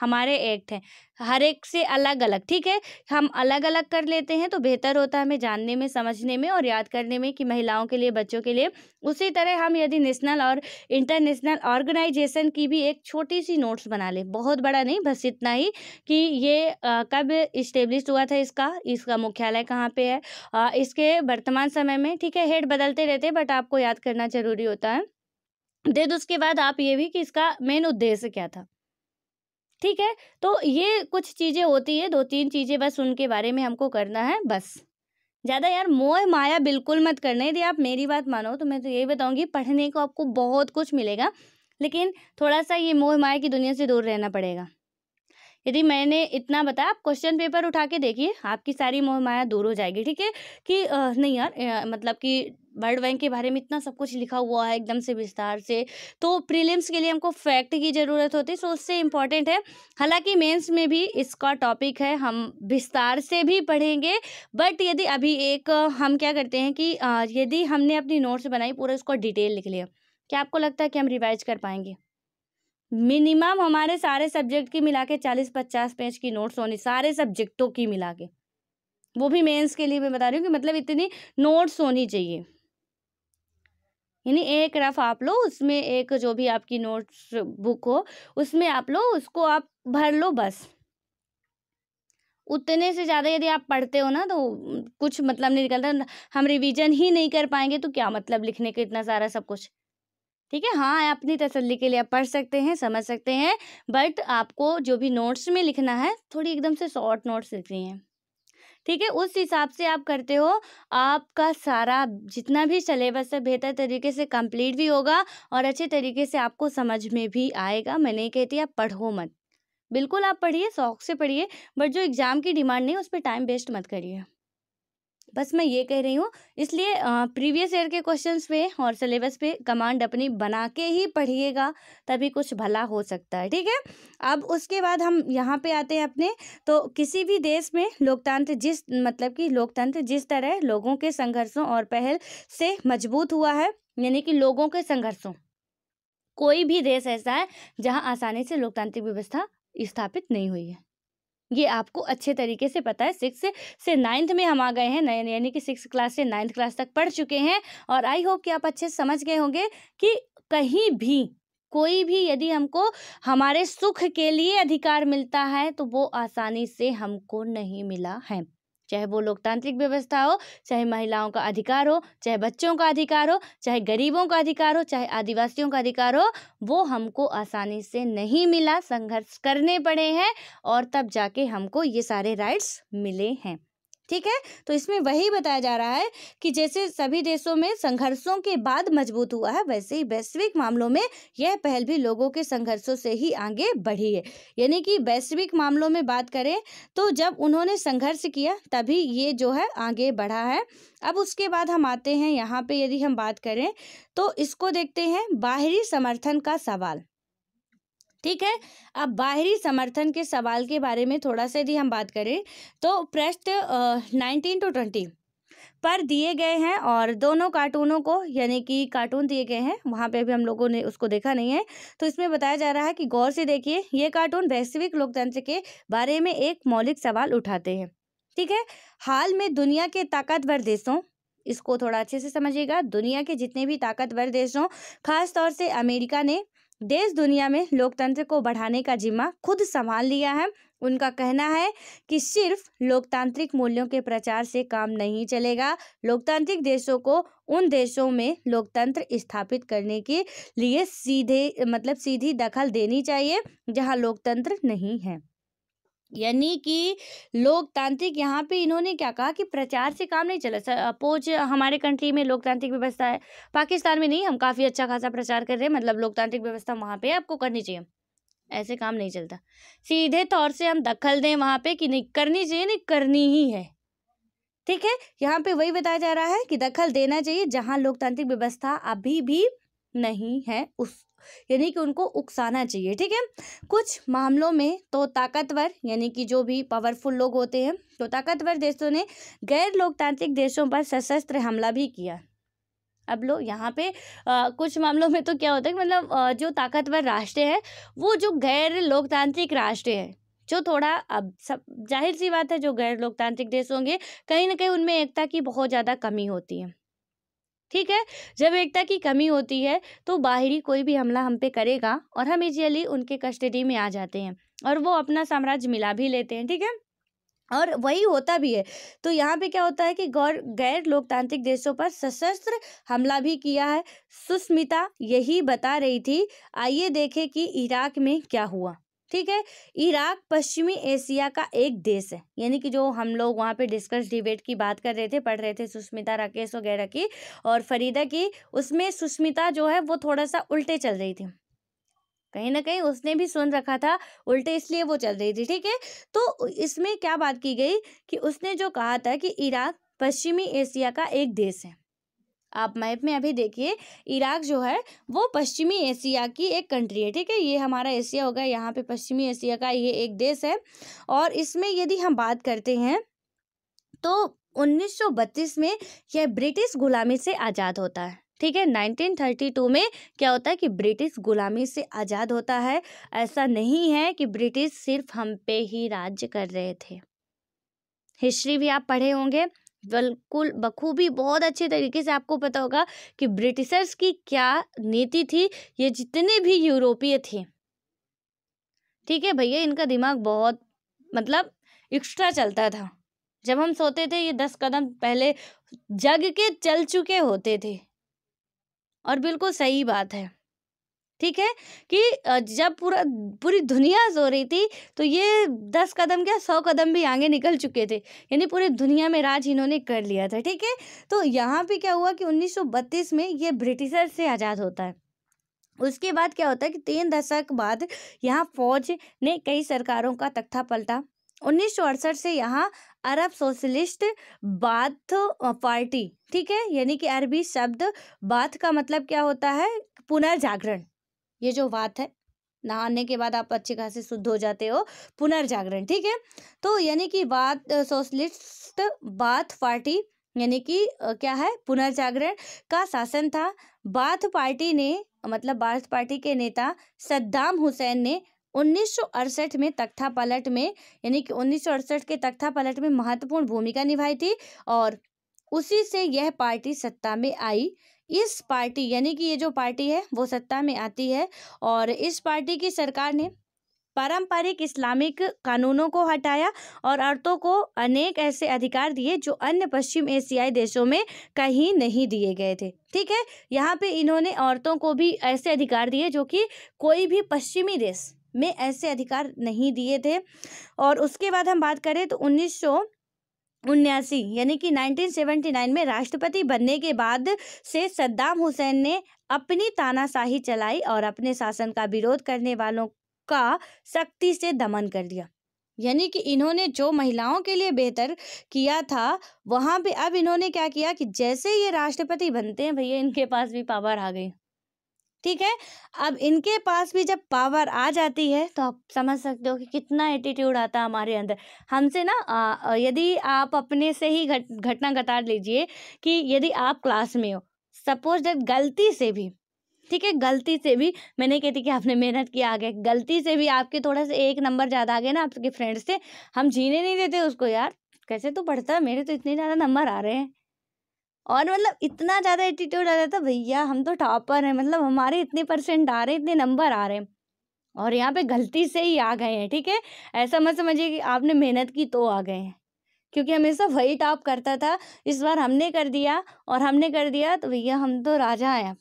हमारे एक्ट हैं हर एक से अलग अलग ठीक है हम अलग अलग कर लेते हैं तो बेहतर होता है हमें जानने में समझने में और याद करने में कि महिलाओं के लिए बच्चों के लिए उसी तरह हम यदि नेशनल और इंटरनेशनल ऑर्गेनाइजेशन की भी एक छोटी सी नोट्स बना लें बहुत बड़ा नहीं बस इतना ही कि ये आ, कब इस्टेब्लिश हुआ था इसका इसका मुख्यालय कहाँ पर है आ, इसके वर्तमान समय में ठीक है हेड बदलते रहते हैं बट आपको याद करना ज़रूरी होता है देन उसके बाद आप ये भी कि इसका मेन उद्देश्य क्या था ठीक है तो ये कुछ चीज़ें होती है दो तीन चीज़ें बस उनके बारे में हमको करना है बस ज़्यादा यार मोह माया बिल्कुल मत करना यदि आप मेरी बात मानो तो मैं तो यही बताऊँगी पढ़ने को आपको बहुत कुछ मिलेगा लेकिन थोड़ा सा ये मोह माया की दुनिया से दूर रहना पड़ेगा यदि मैंने इतना बताया आप क्वेश्चन पेपर उठा के देखिए आपकी सारी मोहमाया दूर हो जाएगी ठीक है कि आ, नहीं यार आ, मतलब कि बर्ड बैंक के बारे में इतना सब कुछ लिखा हुआ है एकदम से विस्तार से तो प्रीलिम्स के लिए हमको फैक्ट की ज़रूरत होती है सो उससे इम्पॉर्टेंट है हालांकि मेंस में भी इसका टॉपिक है हम विस्तार से भी पढ़ेंगे बट यदि अभी एक हम क्या करते हैं कि यदि हमने अपनी नोट्स बनाई पूरा उसको डिटेल लिख लिया क्या आपको लगता है कि हम रिवाइज कर पाएंगे मिनिमम हमारे सारे सब्जेक्ट की मिला के चालीस पचास पेज की नोट्स होनी सारे सब्जेक्टों की मिला के वो भी मेंस के लिए मैं बता रही हूँ कि मतलब इतनी नोट्स होनी चाहिए यानी एक रफ आप लो उसमें एक जो भी आपकी नोट्स बुक हो उसमें आप लो उसको आप भर लो बस उतने से ज़्यादा यदि आप पढ़ते हो ना तो कुछ मतलब नहीं निकलता हम रिवीजन ही नहीं कर पाएंगे तो क्या मतलब लिखने का इतना सारा सब कुछ ठीक है हाँ अपनी तसल्ली के लिए आप पढ़ सकते हैं समझ सकते हैं बट आपको जो भी नोट्स में लिखना है थोड़ी एकदम से शॉर्ट नोट्स लिखनी है ठीक है उस हिसाब से आप करते हो आपका सारा जितना भी सलेबस है बेहतर तरीके से कंप्लीट भी होगा और अच्छे तरीके से आपको समझ में भी आएगा मैं नहीं कहती आप पढ़ो मत बिल्कुल आप पढ़िए शौक से पढ़िए बट जो एग्ज़ाम की डिमांड नहीं उस पर टाइम वेस्ट मत करिए बस मैं ये कह रही हूँ इसलिए प्रीवियस ईयर के क्वेश्चंस पे और सिलेबस पे कमांड अपनी बना के ही पढ़िएगा तभी कुछ भला हो सकता है ठीक है अब उसके बाद हम यहाँ पे आते हैं अपने तो किसी भी देश में लोकतंत्र जिस मतलब कि लोकतंत्र जिस तरह लोगों के संघर्षों और पहल से मजबूत हुआ है यानी कि लोगों के संघर्षों कोई भी देश ऐसा है जहाँ आसानी से लोकतांत्रिक व्यवस्था स्थापित नहीं हुई है ये आपको अच्छे तरीके से पता है सिक्स से नाइन्थ में हम आ गए हैं नए यानी कि सिक्स क्लास से नाइन्थ क्लास तक पढ़ चुके हैं और आई होप कि आप अच्छे समझ गए होंगे कि कहीं भी कोई भी यदि हमको हमारे सुख के लिए अधिकार मिलता है तो वो आसानी से हमको नहीं मिला है चाहे वो लोकतांत्रिक व्यवस्था हो चाहे महिलाओं का अधिकार हो चाहे बच्चों का अधिकार हो चाहे गरीबों का अधिकार हो चाहे आदिवासियों का अधिकार हो वो हमको आसानी से नहीं मिला संघर्ष करने पड़े हैं और तब जाके हमको ये सारे राइट्स मिले हैं ठीक है तो इसमें वही बताया जा रहा है कि जैसे सभी देशों में संघर्षों के बाद मजबूत हुआ है वैसे ही वैश्विक मामलों में यह पहल भी लोगों के संघर्षों से ही आगे बढ़ी है यानी कि वैश्विक मामलों में बात करें तो जब उन्होंने संघर्ष किया तभी ये जो है आगे बढ़ा है अब उसके बाद हम आते हैं यहाँ पे यदि हम बात करें तो इसको देखते हैं बाहरी समर्थन का सवाल ठीक है अब बाहरी समर्थन के सवाल के बारे में थोड़ा सा यदि हम बात करें तो प्रश्न नाइनटीन टू ट्वेंटी पर दिए गए हैं और दोनों कार्टूनों को यानी कि कार्टून दिए गए हैं वहाँ पे भी हम लोगों ने उसको देखा नहीं है तो इसमें बताया जा रहा है कि गौर से देखिए ये कार्टून वैश्विक लोकतंत्र के बारे में एक मौलिक सवाल उठाते हैं ठीक है हाल में दुनिया के ताकतवर देशों इसको थोड़ा अच्छे से समझिएगा दुनिया के जितने भी ताकतवर देशों खासतौर से अमेरिका ने देश दुनिया में लोकतंत्र को बढ़ाने का जिम्मा खुद संभाल लिया है उनका कहना है कि सिर्फ लोकतांत्रिक मूल्यों के प्रचार से काम नहीं चलेगा लोकतांत्रिक देशों को उन देशों में लोकतंत्र स्थापित करने के लिए सीधे मतलब सीधी दखल देनी चाहिए जहां लोकतंत्र नहीं है यानी कि लोकतांत्रिक यहाँ पे इन्होंने क्या कहा कि प्रचार से काम नहीं चला अपोज हमारे कंट्री में लोकतांत्रिक व्यवस्था है पाकिस्तान में नहीं हम काफ़ी अच्छा खासा प्रचार कर रहे हैं मतलब लोकतांत्रिक व्यवस्था वहाँ पे आपको करनी चाहिए ऐसे काम नहीं चलता सीधे तौर से हम दखल दें वहाँ पे कि नहीं करनी चाहिए नहीं करनी ही है ठीक है यहाँ पे वही बताया जा रहा है कि दखल देना चाहिए जहाँ लोकतांत्रिक व्यवस्था अभी भी नहीं है उस यानी कि उनको उकसाना चाहिए ठीक है कुछ मामलों में तो ताकतवर यानी कि जो भी पावरफुल लोग होते हैं तो ताकतवर देशों ने गैर लोकतांत्रिक देशों पर सशस्त्र हमला भी किया अब लोग यहाँ पे आ, कुछ मामलों में तो क्या होता है मतलब जो ताकतवर राष्ट्र है वो जो गैर लोकतांत्रिक राष्ट्र है जो थोड़ा अब सब जाहिर सी बात है जो गैर लोकतांत्रिक देश होंगे कहीं ना कहीं उनमें एकता की बहुत ज़्यादा कमी होती है ठीक है जब एकता की कमी होती है तो बाहरी कोई भी हमला हम पे करेगा और हम इजीली उनके कस्टडी में आ जाते हैं और वो अपना साम्राज्य मिला भी लेते हैं ठीक है और वही होता भी है तो यहाँ पे क्या होता है कि गौर गैर लोकतांत्रिक देशों पर सशस्त्र हमला भी किया है सुस्मिता यही बता रही थी आइए देखें कि इराक में क्या हुआ ठीक है इराक पश्चिमी एशिया का एक देश है यानी कि जो हम लोग वहाँ पे डिस्कस डिबेट की बात कर रहे थे पढ़ रहे थे सुष्मिता राकेश वगैरह की और फरीदा की उसमें सुष्मिता जो है वो थोड़ा सा उल्टे चल रही थी कहीं ना कहीं उसने भी सुन रखा था उल्टे इसलिए वो चल रही थी ठीक है तो इसमें क्या बात की गई कि उसने जो कहा था कि इराक पश्चिमी एशिया का एक देश है आप मैप में अभी देखिए इराक जो है वो पश्चिमी एशिया की एक कंट्री है ठीक है ये हमारा एशिया होगा यहाँ पे पश्चिमी एशिया का ये एक देश है और इसमें यदि हम बात करते हैं तो 1932 में यह ब्रिटिश गुलामी से आज़ाद होता है ठीक है 1932 में क्या होता है कि ब्रिटिश गुलामी से आज़ाद होता है ऐसा नहीं है कि ब्रिटिश सिर्फ हम पे ही राज्य कर रहे थे हिस्ट्री भी आप पढ़े होंगे बिल्कुल बखूबी बहुत अच्छे तरीके से आपको पता होगा कि ब्रिटिशर्स की क्या नीति थी ये जितने भी यूरोपीय थे ठीक है भैया इनका दिमाग बहुत मतलब एक्स्ट्रा चलता था जब हम सोते थे ये दस कदम पहले जग के चल चुके होते थे और बिल्कुल सही बात है ठीक है कि जब पूरा पूरी दुनिया सो रही थी तो ये दस कदम क्या सौ कदम भी आगे निकल चुके थे यानी पूरी दुनिया में राज इन्होंने कर लिया था ठीक है तो यहाँ पे क्या हुआ कि 1932 में ये ब्रिटिशर से आज़ाद होता है उसके बाद क्या होता है कि तीन दशक बाद यहाँ फौज ने कई सरकारों का तख्ता पलटा उन्नीस से यहाँ अरब सोशलिस्ट बाथ पार्टी ठीक है यानी कि अरबी शब्द बाथ का मतलब क्या होता है पुनर्जागरण ये जो बात है नहाने के बाद आप अच्छे खासे शुद्ध हो जाते हो पुनर्जागरण ठीक है तो यानी कि बात सोशलिस्ट बाथ पार्टी यानी कि क्या है पुनर्जागरण का शासन था बाथ पार्टी ने मतलब बाथ पार्टी के नेता सद्दाम हुसैन ने उन्नीस में तख्ता पलट में यानी कि उन्नीस के तख्ता पलट में महत्वपूर्ण भूमिका निभाई थी और उसी से यह पार्टी सत्ता में आई इस पार्टी यानी कि ये जो पार्टी है वो सत्ता में आती है और इस पार्टी की सरकार ने पारंपरिक इस्लामिक कानूनों को हटाया और औरतों को अनेक ऐसे अधिकार दिए जो अन्य पश्चिम एशियाई देशों में कहीं नहीं दिए गए थे ठीक है यहाँ पे इन्होंने औरतों को भी ऐसे अधिकार दिए जो कि कोई भी पश्चिमी देश में ऐसे अधिकार नहीं दिए थे और उसके बाद हम बात करें तो उन्नीस सौ उन्यासी यानी कि 1979 में राष्ट्रपति बनने के बाद से सद्दाम हुसैन ने अपनी तानाशाही चलाई और अपने शासन का विरोध करने वालों का सख्ती से दमन कर दिया यानी कि इन्होंने जो महिलाओं के लिए बेहतर किया था वहाँ पे अब इन्होंने क्या किया कि जैसे ये राष्ट्रपति बनते हैं भैया इनके पास भी पावर आ गई ठीक है अब इनके पास भी जब पावर आ जाती है तो आप समझ सकते हो कि कितना एटीट्यूड आता है हमारे अंदर हमसे ना आ, यदि आप अपने से ही घट घटना घटार लीजिए कि यदि आप क्लास में हो सपोज दैट गलती से भी ठीक है गलती से भी मैंने कहती कि आपने मेहनत किया आगे गलती से भी आपके थोड़ा सा एक नंबर ज़्यादा आ गए ना आपके फ्रेंड्स से हम जीने नहीं देते उसको यार कैसे तो पढ़ता मेरे तो इतने ज़्यादा नंबर आ रहे हैं और मतलब इतना ज़्यादा एटीट्यूड आ जाता भैया हम तो टॉपर हैं मतलब हमारे इतने परसेंट आ रहे हैं इतने नंबर आ रहे हैं और यहाँ पे गलती से ही आ गए हैं ठीक है ऐसा मत समझिए कि आपने मेहनत की तो आ गए हैं क्योंकि हमेशा वही टॉप करता था इस बार हमने कर दिया और हमने कर दिया तो भैया हम तो राजा हैं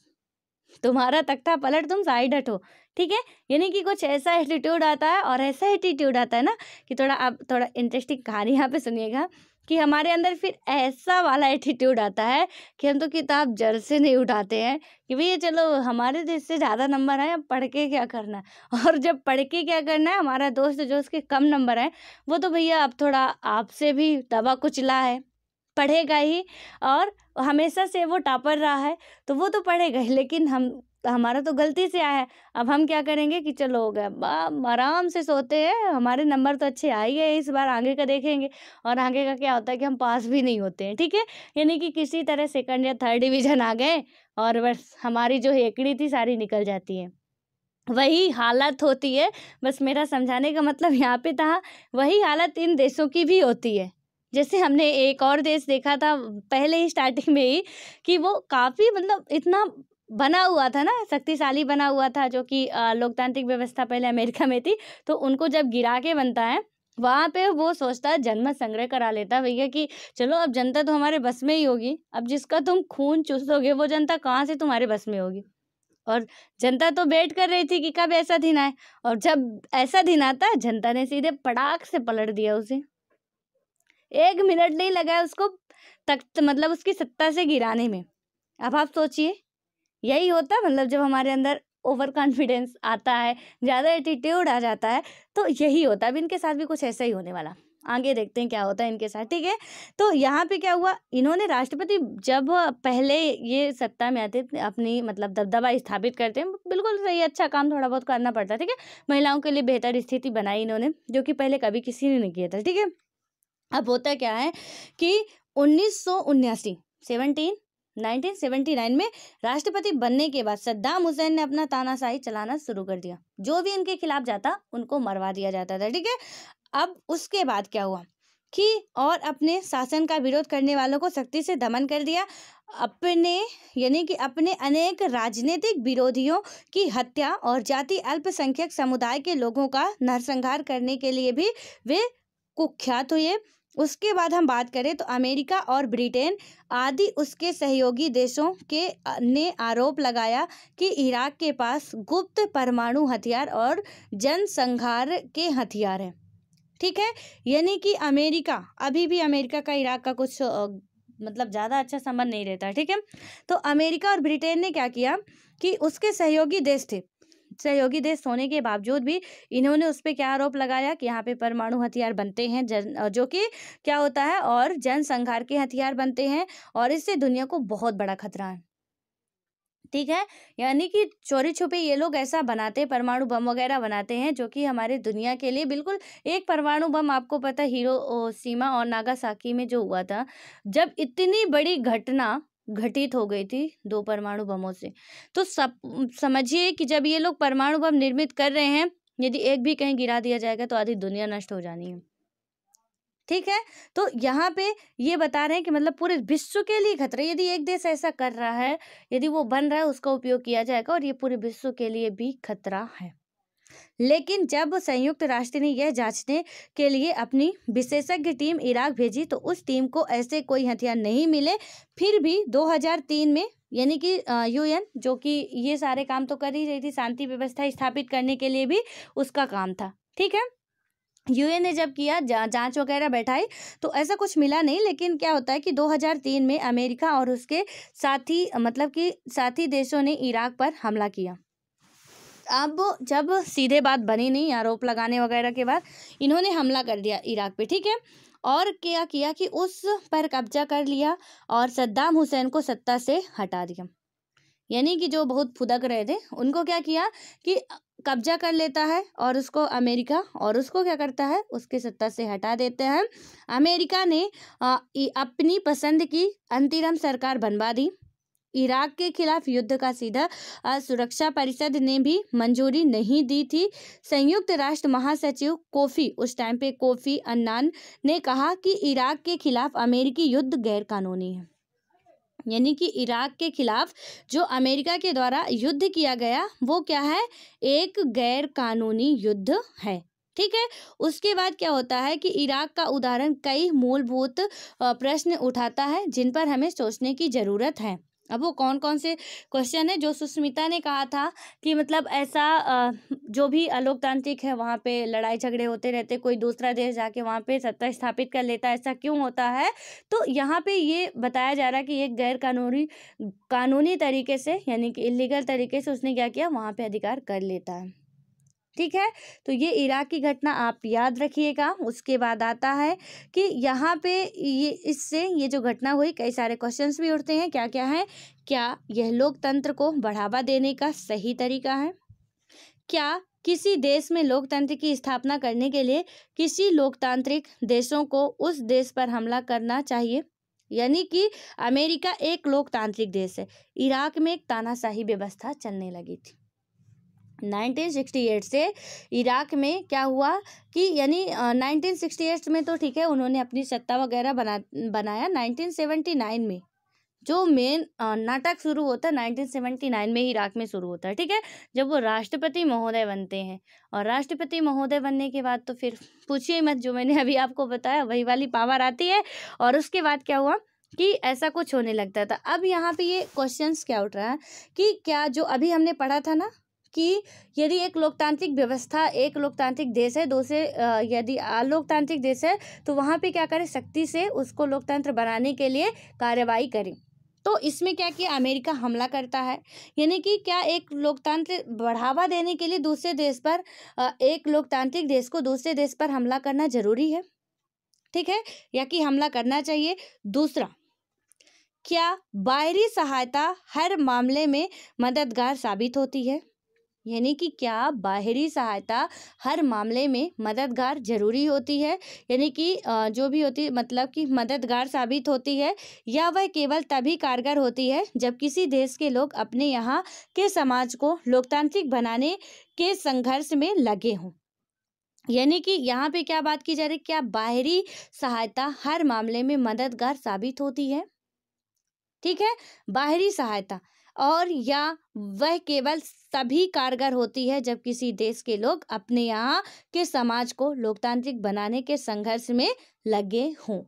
तुम्हारा तख्ता पलट तुम साइड हटो ठीक है यानी कि कुछ ऐसा एटीट्यूड आता है और ऐसा एटीट्यूड आता है ना कि थोड़ा आप थोड़ा इंटरेस्टिंग कहानी यहाँ पे सुनिएगा कि हमारे अंदर फिर ऐसा वाला एटीट्यूड आता है कि हम तो किताब जड़ से नहीं उठाते हैं कि भैया चलो हमारे से ज़्यादा नंबर आए पढ़ के क्या करना है और जब पढ़ के क्या करना है हमारा दोस्त जो उसके कम नंबर हैं वो तो भैया अब थोड़ा आपसे भी दबा कुचला है पढ़ेगा ही और हमेशा से वो टापर रहा है तो वो तो पढ़ेगा ही लेकिन हम तो हमारा तो गलती से आया है अब हम क्या करेंगे कि चलो हो गया आराम से सोते हैं हमारे नंबर तो अच्छे आ ही गए इस बार आगे का देखेंगे और आगे का क्या होता है कि हम पास भी नहीं होते हैं ठीक है यानी कि किसी तरह सेकंड या थर्ड डिवीज़न आ गए और बस हमारी जो हेकड़ी थी सारी निकल जाती है वही हालत होती है बस मेरा समझाने का मतलब यहाँ पे था वही हालत इन देशों की भी होती है जैसे हमने एक और देश देखा था पहले ही स्टार्टिंग में ही कि वो काफ़ी मतलब इतना बना हुआ था ना शक्तिशाली बना हुआ था जो कि लोकतांत्रिक व्यवस्था पहले अमेरिका में थी तो उनको जब गिरा के बनता है वहाँ पे वो सोचता है जन्म संग्रह करा लेता भैया कि चलो अब जनता तो हमारे बस में ही होगी अब जिसका तुम खून चूसोगे वो जनता कहाँ से तुम्हारे बस में होगी और जनता तो वेट कर रही थी कि कब ऐसा दिन आए और जब ऐसा दिन आता है जनता ने सीधे पटाख से पलट दिया उसे एक मिनट नहीं लगा उसको तख्त मतलब उसकी सत्ता से गिराने में अब आप सोचिए यही होता है मतलब जब हमारे अंदर ओवर कॉन्फिडेंस आता है ज़्यादा एटीट्यूड आ जाता है तो यही होता है अब इनके साथ भी कुछ ऐसा ही होने वाला आगे देखते हैं क्या होता है इनके साथ ठीक है तो यहाँ पे क्या हुआ इन्होंने राष्ट्रपति जब पहले ये सत्ता में आते अपनी मतलब दबदबा स्थापित करते हैं बिल्कुल सही अच्छा काम थोड़ा बहुत करना पड़ता है ठीक है महिलाओं के लिए बेहतर स्थिति बनाई इन्होंने जो कि पहले कभी किसी ने नहीं किया था ठीक है अब होता क्या है कि उन्नीस सौ उन्यासी सेवनटीन 1979 में राष्ट्रपति बनने के बाद सद्दाम हुसैन ने अपना तानाशाही चलाना शुरू कर दिया जो भी इनके खिलाफ जाता उनको मरवा दिया जाता था ठीक है अब उसके बाद क्या हुआ कि और अपने शासन का विरोध करने वालों को सख्ती से दमन कर दिया अपने यानी कि अपने अनेक राजनीतिक विरोधियों की हत्या और जाति अल्पसंख्यक समुदाय के लोगों का नरसंहार करने के लिए भी वे कुख्यात हुए उसके बाद हम बात करें तो अमेरिका और ब्रिटेन आदि उसके सहयोगी देशों के ने आरोप लगाया कि इराक के पास गुप्त परमाणु हथियार और जनसंहार के हथियार हैं ठीक है यानी कि अमेरिका अभी भी अमेरिका का इराक का कुछ मतलब ज़्यादा अच्छा संबंध नहीं रहता ठीक है तो अमेरिका और ब्रिटेन ने क्या किया कि उसके सहयोगी देश थे सहयोगी देश होने के बावजूद भी इन्होंने उस पर क्या आरोप लगाया कि यहाँ पे परमाणु हथियार बनते हैं जन जो कि क्या होता है और जनसंहार के हथियार बनते हैं और इससे दुनिया को बहुत बड़ा खतरा है ठीक है यानी कि चोरी छुपे ये लोग ऐसा बनाते परमाणु बम वगैरह बनाते हैं जो कि हमारे दुनिया के लिए बिल्कुल एक परमाणु बम आपको पता हीरो सीमा और नागासाकी में जो हुआ था जब इतनी बड़ी घटना घटित हो गई थी दो परमाणु बमों से तो सब समझिए कि जब ये लोग परमाणु बम निर्मित कर रहे हैं यदि एक भी कहीं गिरा दिया जाएगा तो आधी दुनिया नष्ट हो जानी है ठीक है तो यहाँ पे ये बता रहे हैं कि मतलब पूरे विश्व के लिए खतरा यदि एक देश ऐसा कर रहा है यदि वो बन रहा है उसका उपयोग किया जाएगा और ये पूरे विश्व के लिए भी खतरा है लेकिन जब संयुक्त राष्ट्र ने यह जांचने के लिए अपनी विशेषज्ञ टीम इराक भेजी तो उस टीम को ऐसे कोई हथियार नहीं मिले फिर भी 2003 में यानी कि यूएन जो कि ये सारे काम तो कर ही रही थी शांति व्यवस्था स्थापित करने के लिए भी उसका काम था ठीक है यूएन ने जब किया जांच वगैरह बैठाई तो ऐसा कुछ मिला नहीं लेकिन क्या होता है कि 2003 में अमेरिका और उसके साथी मतलब कि साथी देशों ने इराक पर हमला किया अब जब सीधे बात बनी नहीं आरोप लगाने वगैरह के बाद इन्होंने हमला कर दिया इराक पे ठीक है और क्या किया कि उस पर कब्जा कर लिया और सद्दाम हुसैन को सत्ता से हटा दिया यानी कि जो बहुत फुदक रहे थे उनको क्या किया कि कब्जा कर लेता है और उसको अमेरिका और उसको क्या करता है उसके सत्ता से हटा देते हैं अमेरिका ने अपनी पसंद की अंतरिम सरकार बनवा दी इराक के खिलाफ युद्ध का सीधा सुरक्षा परिषद ने भी मंजूरी नहीं दी थी संयुक्त राष्ट्र महासचिव कोफी उस टाइम पे कोफी अन्नान ने कहा कि इराक के खिलाफ अमेरिकी युद्ध गैरकानूनी है यानी कि इराक के खिलाफ जो अमेरिका के द्वारा युद्ध किया गया वो क्या है एक गैर कानूनी युद्ध है ठीक है उसके बाद क्या होता है कि इराक का उदाहरण कई मूलभूत प्रश्न उठाता है जिन पर हमें सोचने की ज़रूरत है अब वो कौन कौन से क्वेश्चन है जो सुष्मिता ने कहा था कि मतलब ऐसा जो भी अलोकतांत्रिक है वहाँ पे लड़ाई झगड़े होते रहते कोई दूसरा देश जाके वहाँ पे सत्ता स्थापित कर लेता ऐसा क्यों होता है तो यहाँ पे ये बताया जा रहा है कि एक गैर कानूनी कानूनी तरीके से यानी कि इलीगल तरीके से उसने क्या किया वहाँ पर अधिकार कर लेता है ठीक है तो ये इराक की घटना आप याद रखिएगा उसके बाद आता है कि यहाँ पे ये इससे ये जो घटना हुई कई सारे क्वेश्चंस भी उठते हैं क्या क्या है क्या यह लोकतंत्र को बढ़ावा देने का सही तरीका है क्या किसी देश में लोकतंत्र की स्थापना करने के लिए किसी लोकतांत्रिक देशों को उस देश पर हमला करना चाहिए यानी कि अमेरिका एक लोकतांत्रिक देश है इराक में एक तानाशाही व्यवस्था चलने लगी थी 1968 से इराक में क्या हुआ कि यानी 1968 में तो ठीक है उन्होंने अपनी सत्ता वगैरह बना बनाया 1979 में जो मेन नाटक शुरू होता है 1979 में इराक में शुरू होता है ठीक है जब वो राष्ट्रपति महोदय बनते हैं और राष्ट्रपति महोदय बनने के बाद तो फिर पूछिए मत जो मैंने अभी आपको बताया वही वाली पावर आती है और उसके बाद क्या हुआ कि ऐसा कुछ होने लगता था अब यहाँ पे ये क्वेश्चंस क्या उठ रहा है कि क्या जो अभी हमने पढ़ा था ना कि यदि एक लोकतांत्रिक व्यवस्था एक लोकतांत्रिक देश है दूसरे यदि अलोकतांत्रिक देश है तो वहाँ पे क्या करें सख्ती से उसको लोकतंत्र बनाने के लिए कार्रवाई करें तो इसमें क्या किया अमेरिका हमला करता है यानी कि क्या एक लोकतंत्र बढ़ावा देने के लिए दूसरे देश पर एक लोकतांत्रिक देश को दूसरे देश पर हमला करना जरूरी है ठीक है या कि हमला करना चाहिए दूसरा क्या बाहरी सहायता हर मामले में मददगार साबित होती है यानी कि क्या बाहरी सहायता हर मामले में मददगार ज़रूरी होती है यानी कि जो भी होती मतलब कि मददगार साबित होती है या वह केवल तभी कारगर होती है जब किसी देश के लोग अपने यहाँ के समाज को लोकतांत्रिक बनाने के संघर्ष में लगे हों यानी कि यहाँ पे क्या बात की जा रही है क्या बाहरी सहायता हर मामले में मददगार साबित होती है ठीक है बाहरी सहायता और या वह केवल तभी कारगर होती है जब किसी देश के लोग अपने यहाँ के समाज को लोकतांत्रिक बनाने के संघर्ष में लगे हों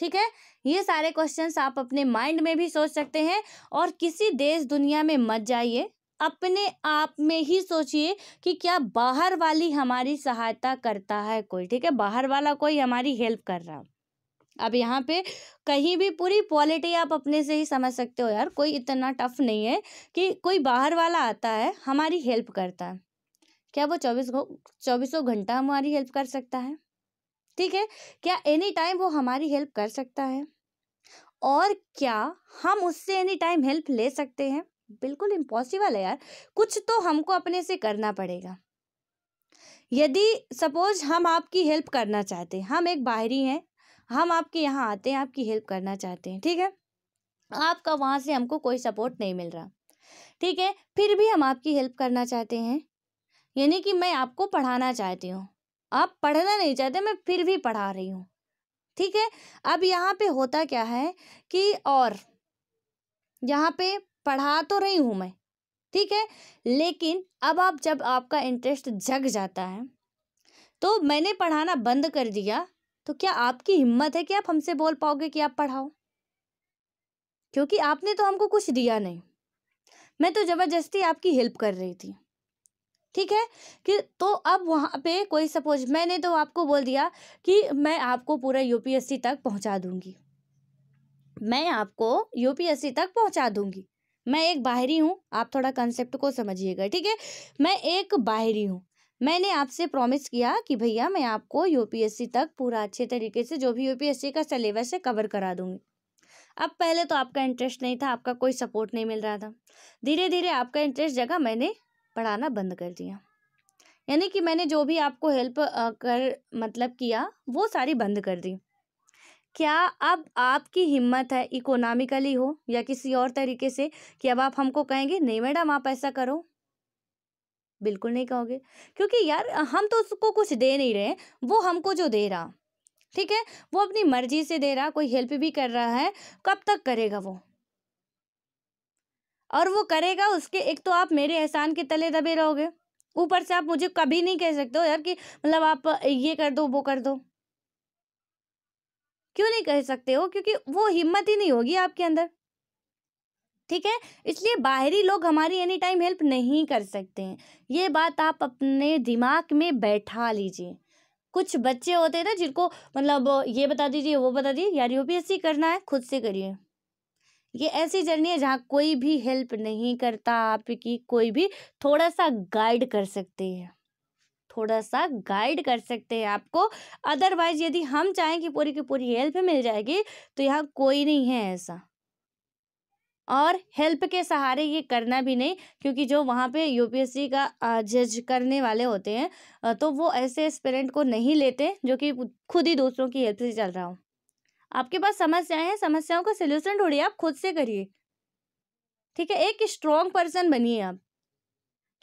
ठीक है ये सारे क्वेश्चंस आप अपने माइंड में भी सोच सकते हैं और किसी देश दुनिया में मत जाइए अपने आप में ही सोचिए कि क्या बाहर वाली हमारी सहायता करता है कोई ठीक है बाहर वाला कोई हमारी हेल्प कर रहा अब यहाँ पे कहीं भी पूरी क्वालिटी आप अपने से ही समझ सकते हो यार कोई इतना टफ नहीं है कि कोई बाहर वाला आता है हमारी हेल्प करता है क्या वो चौबीस चौबीसों घंटा हमारी हेल्प कर सकता है ठीक है क्या एनी टाइम वो हमारी हेल्प कर सकता है और क्या हम उससे एनी टाइम हेल्प ले सकते हैं बिल्कुल इम्पॉसिबल है यार कुछ तो हमको अपने से करना पड़ेगा यदि सपोज हम आपकी हेल्प करना चाहते हैं हम एक बाहरी हैं हम आपके यहाँ आते हैं आपकी हेल्प करना चाहते हैं ठीक है आपका वहाँ से हमको कोई सपोर्ट नहीं मिल रहा ठीक है फिर भी हम आपकी हेल्प करना चाहते हैं यानी कि मैं आपको पढ़ाना चाहती हूँ आप पढ़ना नहीं चाहते मैं फिर भी पढ़ा रही हूँ ठीक है अब यहाँ पे होता क्या है कि और यहाँ पे पढ़ा तो रही हूँ मैं ठीक है लेकिन अब आप जब आपका इंटरेस्ट जग जाता है तो मैंने पढ़ाना बंद कर दिया तो क्या आपकी हिम्मत है कि आप हमसे बोल पाओगे कि आप पढ़ाओ क्योंकि आपने तो हमको कुछ दिया नहीं मैं तो ज़बरदस्ती आपकी हेल्प कर रही थी ठीक है कि तो अब वहाँ पे कोई सपोज मैंने तो आपको बोल दिया कि मैं आपको पूरा यूपीएससी तक पहुँचा दूंगी मैं आपको यूपीएससी तक पहुँचा दूंगी मैं एक बाहरी हूँ आप थोड़ा कंसेप्ट को समझिएगा ठीक है मैं एक बाहरी हूँ मैंने आपसे प्रॉमिस किया कि भैया मैं आपको यूपीएससी तक पूरा अच्छे तरीके से जो भी यूपीएससी का सिलेबस है कवर करा दूंगी अब पहले तो आपका इंटरेस्ट नहीं था आपका कोई सपोर्ट नहीं मिल रहा था धीरे धीरे आपका इंटरेस्ट जगह मैंने पढ़ाना बंद कर दिया यानी कि मैंने जो भी आपको हेल्प कर मतलब किया वो सारी बंद कर दी क्या अब आपकी हिम्मत है इकोनॉमिकली हो या किसी और तरीके से कि अब आप हमको कहेंगे नहीं मैडम आप ऐसा करो बिल्कुल नहीं कहोगे क्योंकि यार हम तो उसको कुछ दे नहीं रहे वो हमको जो दे रहा ठीक है वो अपनी मर्जी से दे रहा कोई हेल्प भी कर रहा है कब तक करेगा वो और वो करेगा उसके एक तो आप मेरे एहसान के तले दबे रहोगे ऊपर से आप मुझे कभी नहीं कह सकते हो यार कि मतलब आप ये कर दो वो कर दो क्यों नहीं कह सकते हो क्योंकि वो हिम्मत ही नहीं होगी आपके अंदर ठीक है इसलिए बाहरी लोग हमारी एनी टाइम हेल्प नहीं कर सकते हैं ये बात आप अपने दिमाग में बैठा लीजिए कुछ बच्चे होते हैं ना जिनको मतलब ये बता दीजिए वो बता दीजिए यार यूपीएससी करना है खुद से करिए ये ऐसी जर्नी है जहाँ कोई भी हेल्प नहीं करता आपकी कोई भी थोड़ा सा गाइड कर सकते हैं थोड़ा सा गाइड कर सकते हैं आपको अदरवाइज यदि हम चाहें कि पूरी की पूरी हेल्प मिल जाएगी तो यहाँ कोई नहीं है ऐसा और हेल्प के सहारे ये करना भी नहीं क्योंकि जो वहाँ पे यूपीएससी का जज करने वाले होते हैं तो वो ऐसे एस्पिरेंट को नहीं लेते जो कि खुद ही दूसरों की हेल्प से चल रहा हो आपके पास समस्याएं हैं समस्याओं का सोल्यूशन ढूंढिए आप खुद से करिए ठीक है एक स्ट्रॉन्ग पर्सन बनिए आप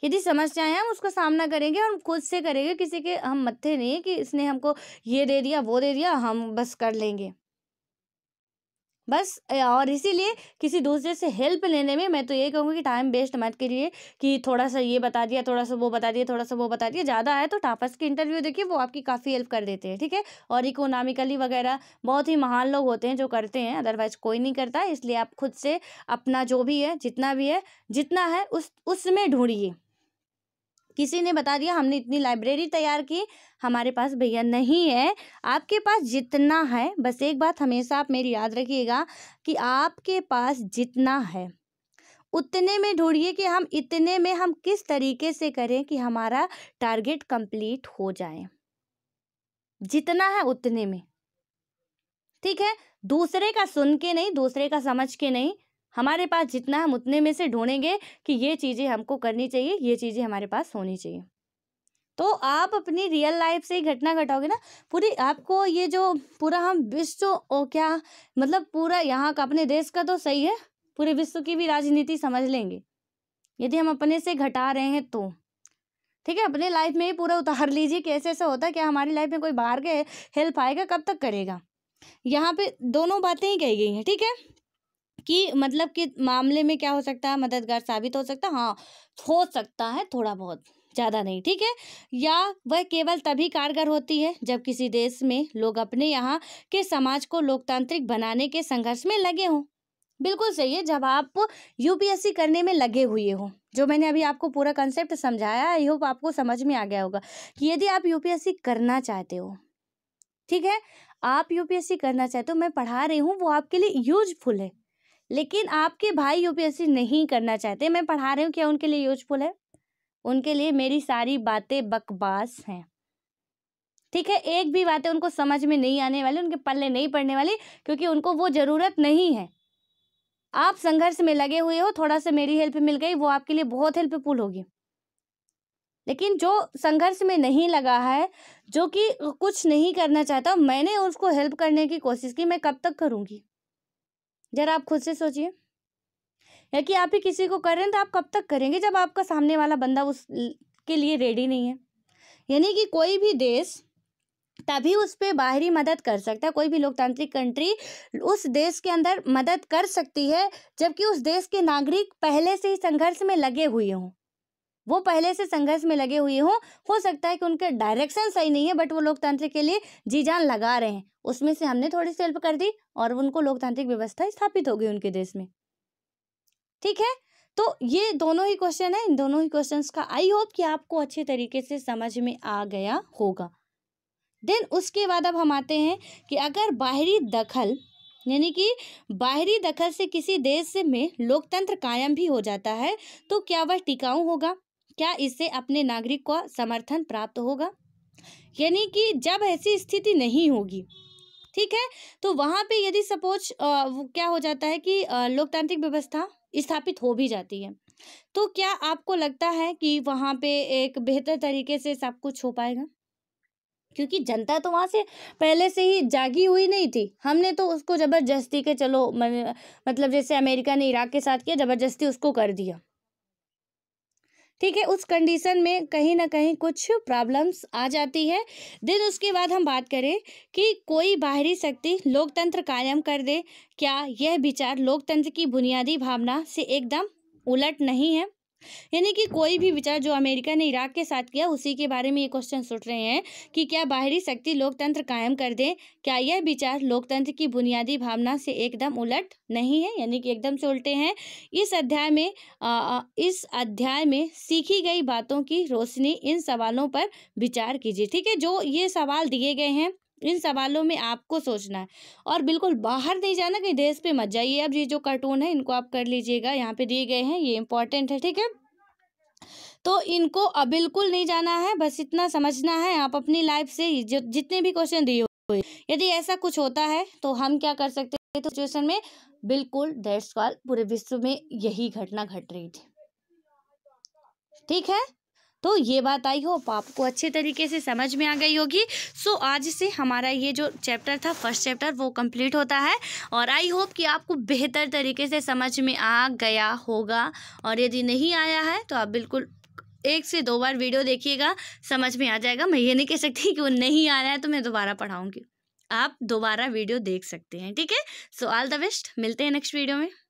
यदि समस्याएं हम उसका सामना करेंगे और हम खुद से करेंगे किसी के हम मत्थे नहीं कि इसने हमको ये दे दिया वो दे दिया हम बस कर लेंगे बस और इसीलिए किसी दूसरे से हेल्प लेने में मैं तो ये कहूँगी कि टाइम वेस्ट मत करिए कि थोड़ा सा ये बता दिया थोड़ा सा वो बता दिया थोड़ा सा वो बता दिया ज़्यादा आए तो टापस के इंटरव्यू देखिए वो आपकी काफ़ी हेल्प कर देते हैं ठीक है और इकोनॉमिकली वगैरह बहुत ही महान लोग होते हैं जो करते हैं अदरवाइज कोई नहीं करता इसलिए आप खुद से अपना जो भी है जितना भी है जितना है उस उसमें ढूंढिए किसी ने बता दिया हमने इतनी लाइब्रेरी तैयार की हमारे पास भैया नहीं है आपके पास जितना है बस एक बात हमेशा आप मेरी याद रखिएगा कि आपके पास जितना है उतने में ढूंढिए कि हम इतने में हम किस तरीके से करें कि हमारा टारगेट कंप्लीट हो जाए जितना है उतने में ठीक है दूसरे का सुन के नहीं दूसरे का समझ के नहीं हमारे पास जितना हम उतने में से ढूंढेंगे कि ये चीज़ें हमको करनी चाहिए ये चीज़ें हमारे पास होनी चाहिए तो आप अपनी रियल लाइफ से ही घटना घटाओगे ना पूरी आपको ये जो पूरा हम विश्व ओ क्या मतलब पूरा यहाँ का अपने देश का तो सही है पूरे विश्व की भी राजनीति समझ लेंगे यदि हम अपने से घटा रहे हैं तो ठीक है अपने लाइफ में ही पूरा उतार लीजिए कैसे ऐसा होता है क्या हमारी लाइफ में कोई बाहर के हेल्प आएगा कब तक करेगा यहाँ पे दोनों बातें ही कही गई हैं ठीक है कि मतलब कि मामले में क्या हो सकता है मददगार साबित हो सकता है हाँ हो सकता है थोड़ा बहुत ज़्यादा नहीं ठीक है या वह केवल तभी कारगर होती है जब किसी देश में लोग अपने यहाँ के समाज को लोकतांत्रिक बनाने के संघर्ष में लगे हों बिल्कुल सही है जब आप यूपीएससी करने में लगे हुए हो जो मैंने अभी आपको पूरा कंसेप्ट समझाया आई होप आपको समझ में आ गया होगा कि यदि आप यूपीएससी करना चाहते हो ठीक है आप यूपीएससी करना चाहते हो मैं पढ़ा रही हूँ वो आपके लिए यूजफुल है लेकिन आपके भाई यूपीएससी नहीं करना चाहते मैं पढ़ा रही हूँ क्या उनके लिए यूजफुल है उनके लिए मेरी सारी बातें बकवास हैं ठीक है एक भी बातें उनको समझ में नहीं आने वाली उनके पल्ले नहीं पड़ने वाली क्योंकि उनको वो ज़रूरत नहीं है आप संघर्ष में लगे हुए हो थोड़ा सा मेरी हेल्प मिल गई वो आपके लिए बहुत हेल्पफुल होगी लेकिन जो संघर्ष में नहीं लगा है जो कि कुछ नहीं करना चाहता मैंने उसको हेल्प करने की कोशिश की मैं कब तक करूँगी जरा आप खुद से सोचिए या कि आप ही किसी को कर रहे हैं तो आप कब तक करेंगे जब आपका सामने वाला बंदा उस के लिए रेडी नहीं है यानी कि कोई भी देश तभी उस पर बाहरी मदद कर सकता है कोई भी लोकतांत्रिक कंट्री उस देश के अंदर मदद कर सकती है जबकि उस देश के नागरिक पहले से ही संघर्ष में लगे हुए हों वो पहले से संघर्ष में लगे हुए हों हो सकता है कि उनका डायरेक्शन सही नहीं है बट वो लोकतंत्र के लिए जी जान लगा रहे हैं उसमें से हमने थोड़ी सी हेल्प कर दी और उनको लोकतांत्रिक व्यवस्था स्थापित हो गई उनके देश में ठीक है तो ये दोनों ही क्वेश्चन है इन दोनों ही क्वेश्चंस का आई होप कि आपको अच्छे तरीके से समझ में आ गया होगा देन उसके बाद अब हम आते हैं कि अगर बाहरी दखल यानी कि बाहरी दखल से किसी देश में लोकतंत्र कायम भी हो जाता है तो क्या वह टिकाऊ होगा क्या इससे अपने नागरिक को समर्थन प्राप्त होगा यानी कि जब ऐसी स्थिति नहीं होगी ठीक है तो वहाँ पे यदि सपोज क्या हो जाता है कि लोकतांत्रिक व्यवस्था स्थापित हो भी जाती है तो क्या आपको लगता है कि वहाँ पे एक बेहतर तरीके से सब कुछ हो पाएगा क्योंकि जनता तो वहाँ से पहले से ही जागी हुई नहीं थी हमने तो उसको ज़बरदस्ती के चलो मतलब जैसे अमेरिका ने इराक के साथ किया ज़बरदस्ती उसको कर दिया ठीक है उस कंडीशन में कहीं ना कहीं कुछ प्रॉब्लम्स आ जाती है देन उसके बाद हम बात करें कि कोई बाहरी शक्ति लोकतंत्र कायम कर दे क्या यह विचार लोकतंत्र की बुनियादी भावना से एकदम उलट नहीं है यानी कि कोई भी विचार जो अमेरिका ने इराक के साथ किया उसी के बारे में ये क्वेश्चन उठ रहे हैं कि क्या बाहरी शक्ति लोकतंत्र कायम कर दे क्या यह विचार लोकतंत्र की बुनियादी भावना से एकदम उलट नहीं है यानी कि एकदम से उल्टे हैं इस अध्याय में आ, इस अध्याय में सीखी गई बातों की रोशनी इन सवालों पर विचार कीजिए ठीक है जो ये सवाल दिए गए हैं इन सवालों में आपको सोचना है और बिल्कुल बाहर नहीं जाना कहीं देश पे मत जाइए अब ये जो कार्टून है इनको आप कर लीजिएगा यहाँ पे दिए गए हैं ये इंपॉर्टेंट है ठीक है तो इनको अब बिल्कुल नहीं जाना है बस इतना समझना है आप अपनी लाइफ से जो जितने भी क्वेश्चन दिए हुए यदि ऐसा कुछ होता है तो हम क्या कर सकते हैं तो सिचुएशन में बिल्कुल दैट्स कॉल पूरे विश्व में यही घटना घट रही थी ठीक है तो ये बात आई होप आपको अच्छे तरीके से समझ में आ गई होगी सो आज से हमारा ये जो चैप्टर था फर्स्ट चैप्टर वो कंप्लीट होता है और आई होप कि आपको बेहतर तरीके से समझ में आ गया होगा और यदि नहीं आया है तो आप बिल्कुल एक से दो बार वीडियो देखिएगा समझ में आ जाएगा मैं ये नहीं कह सकती कि वो नहीं आ रहा है तो मैं दोबारा पढ़ाऊँगी आप दोबारा वीडियो देख सकते हैं ठीक है सो ऑल द बेस्ट मिलते हैं नेक्स्ट वीडियो में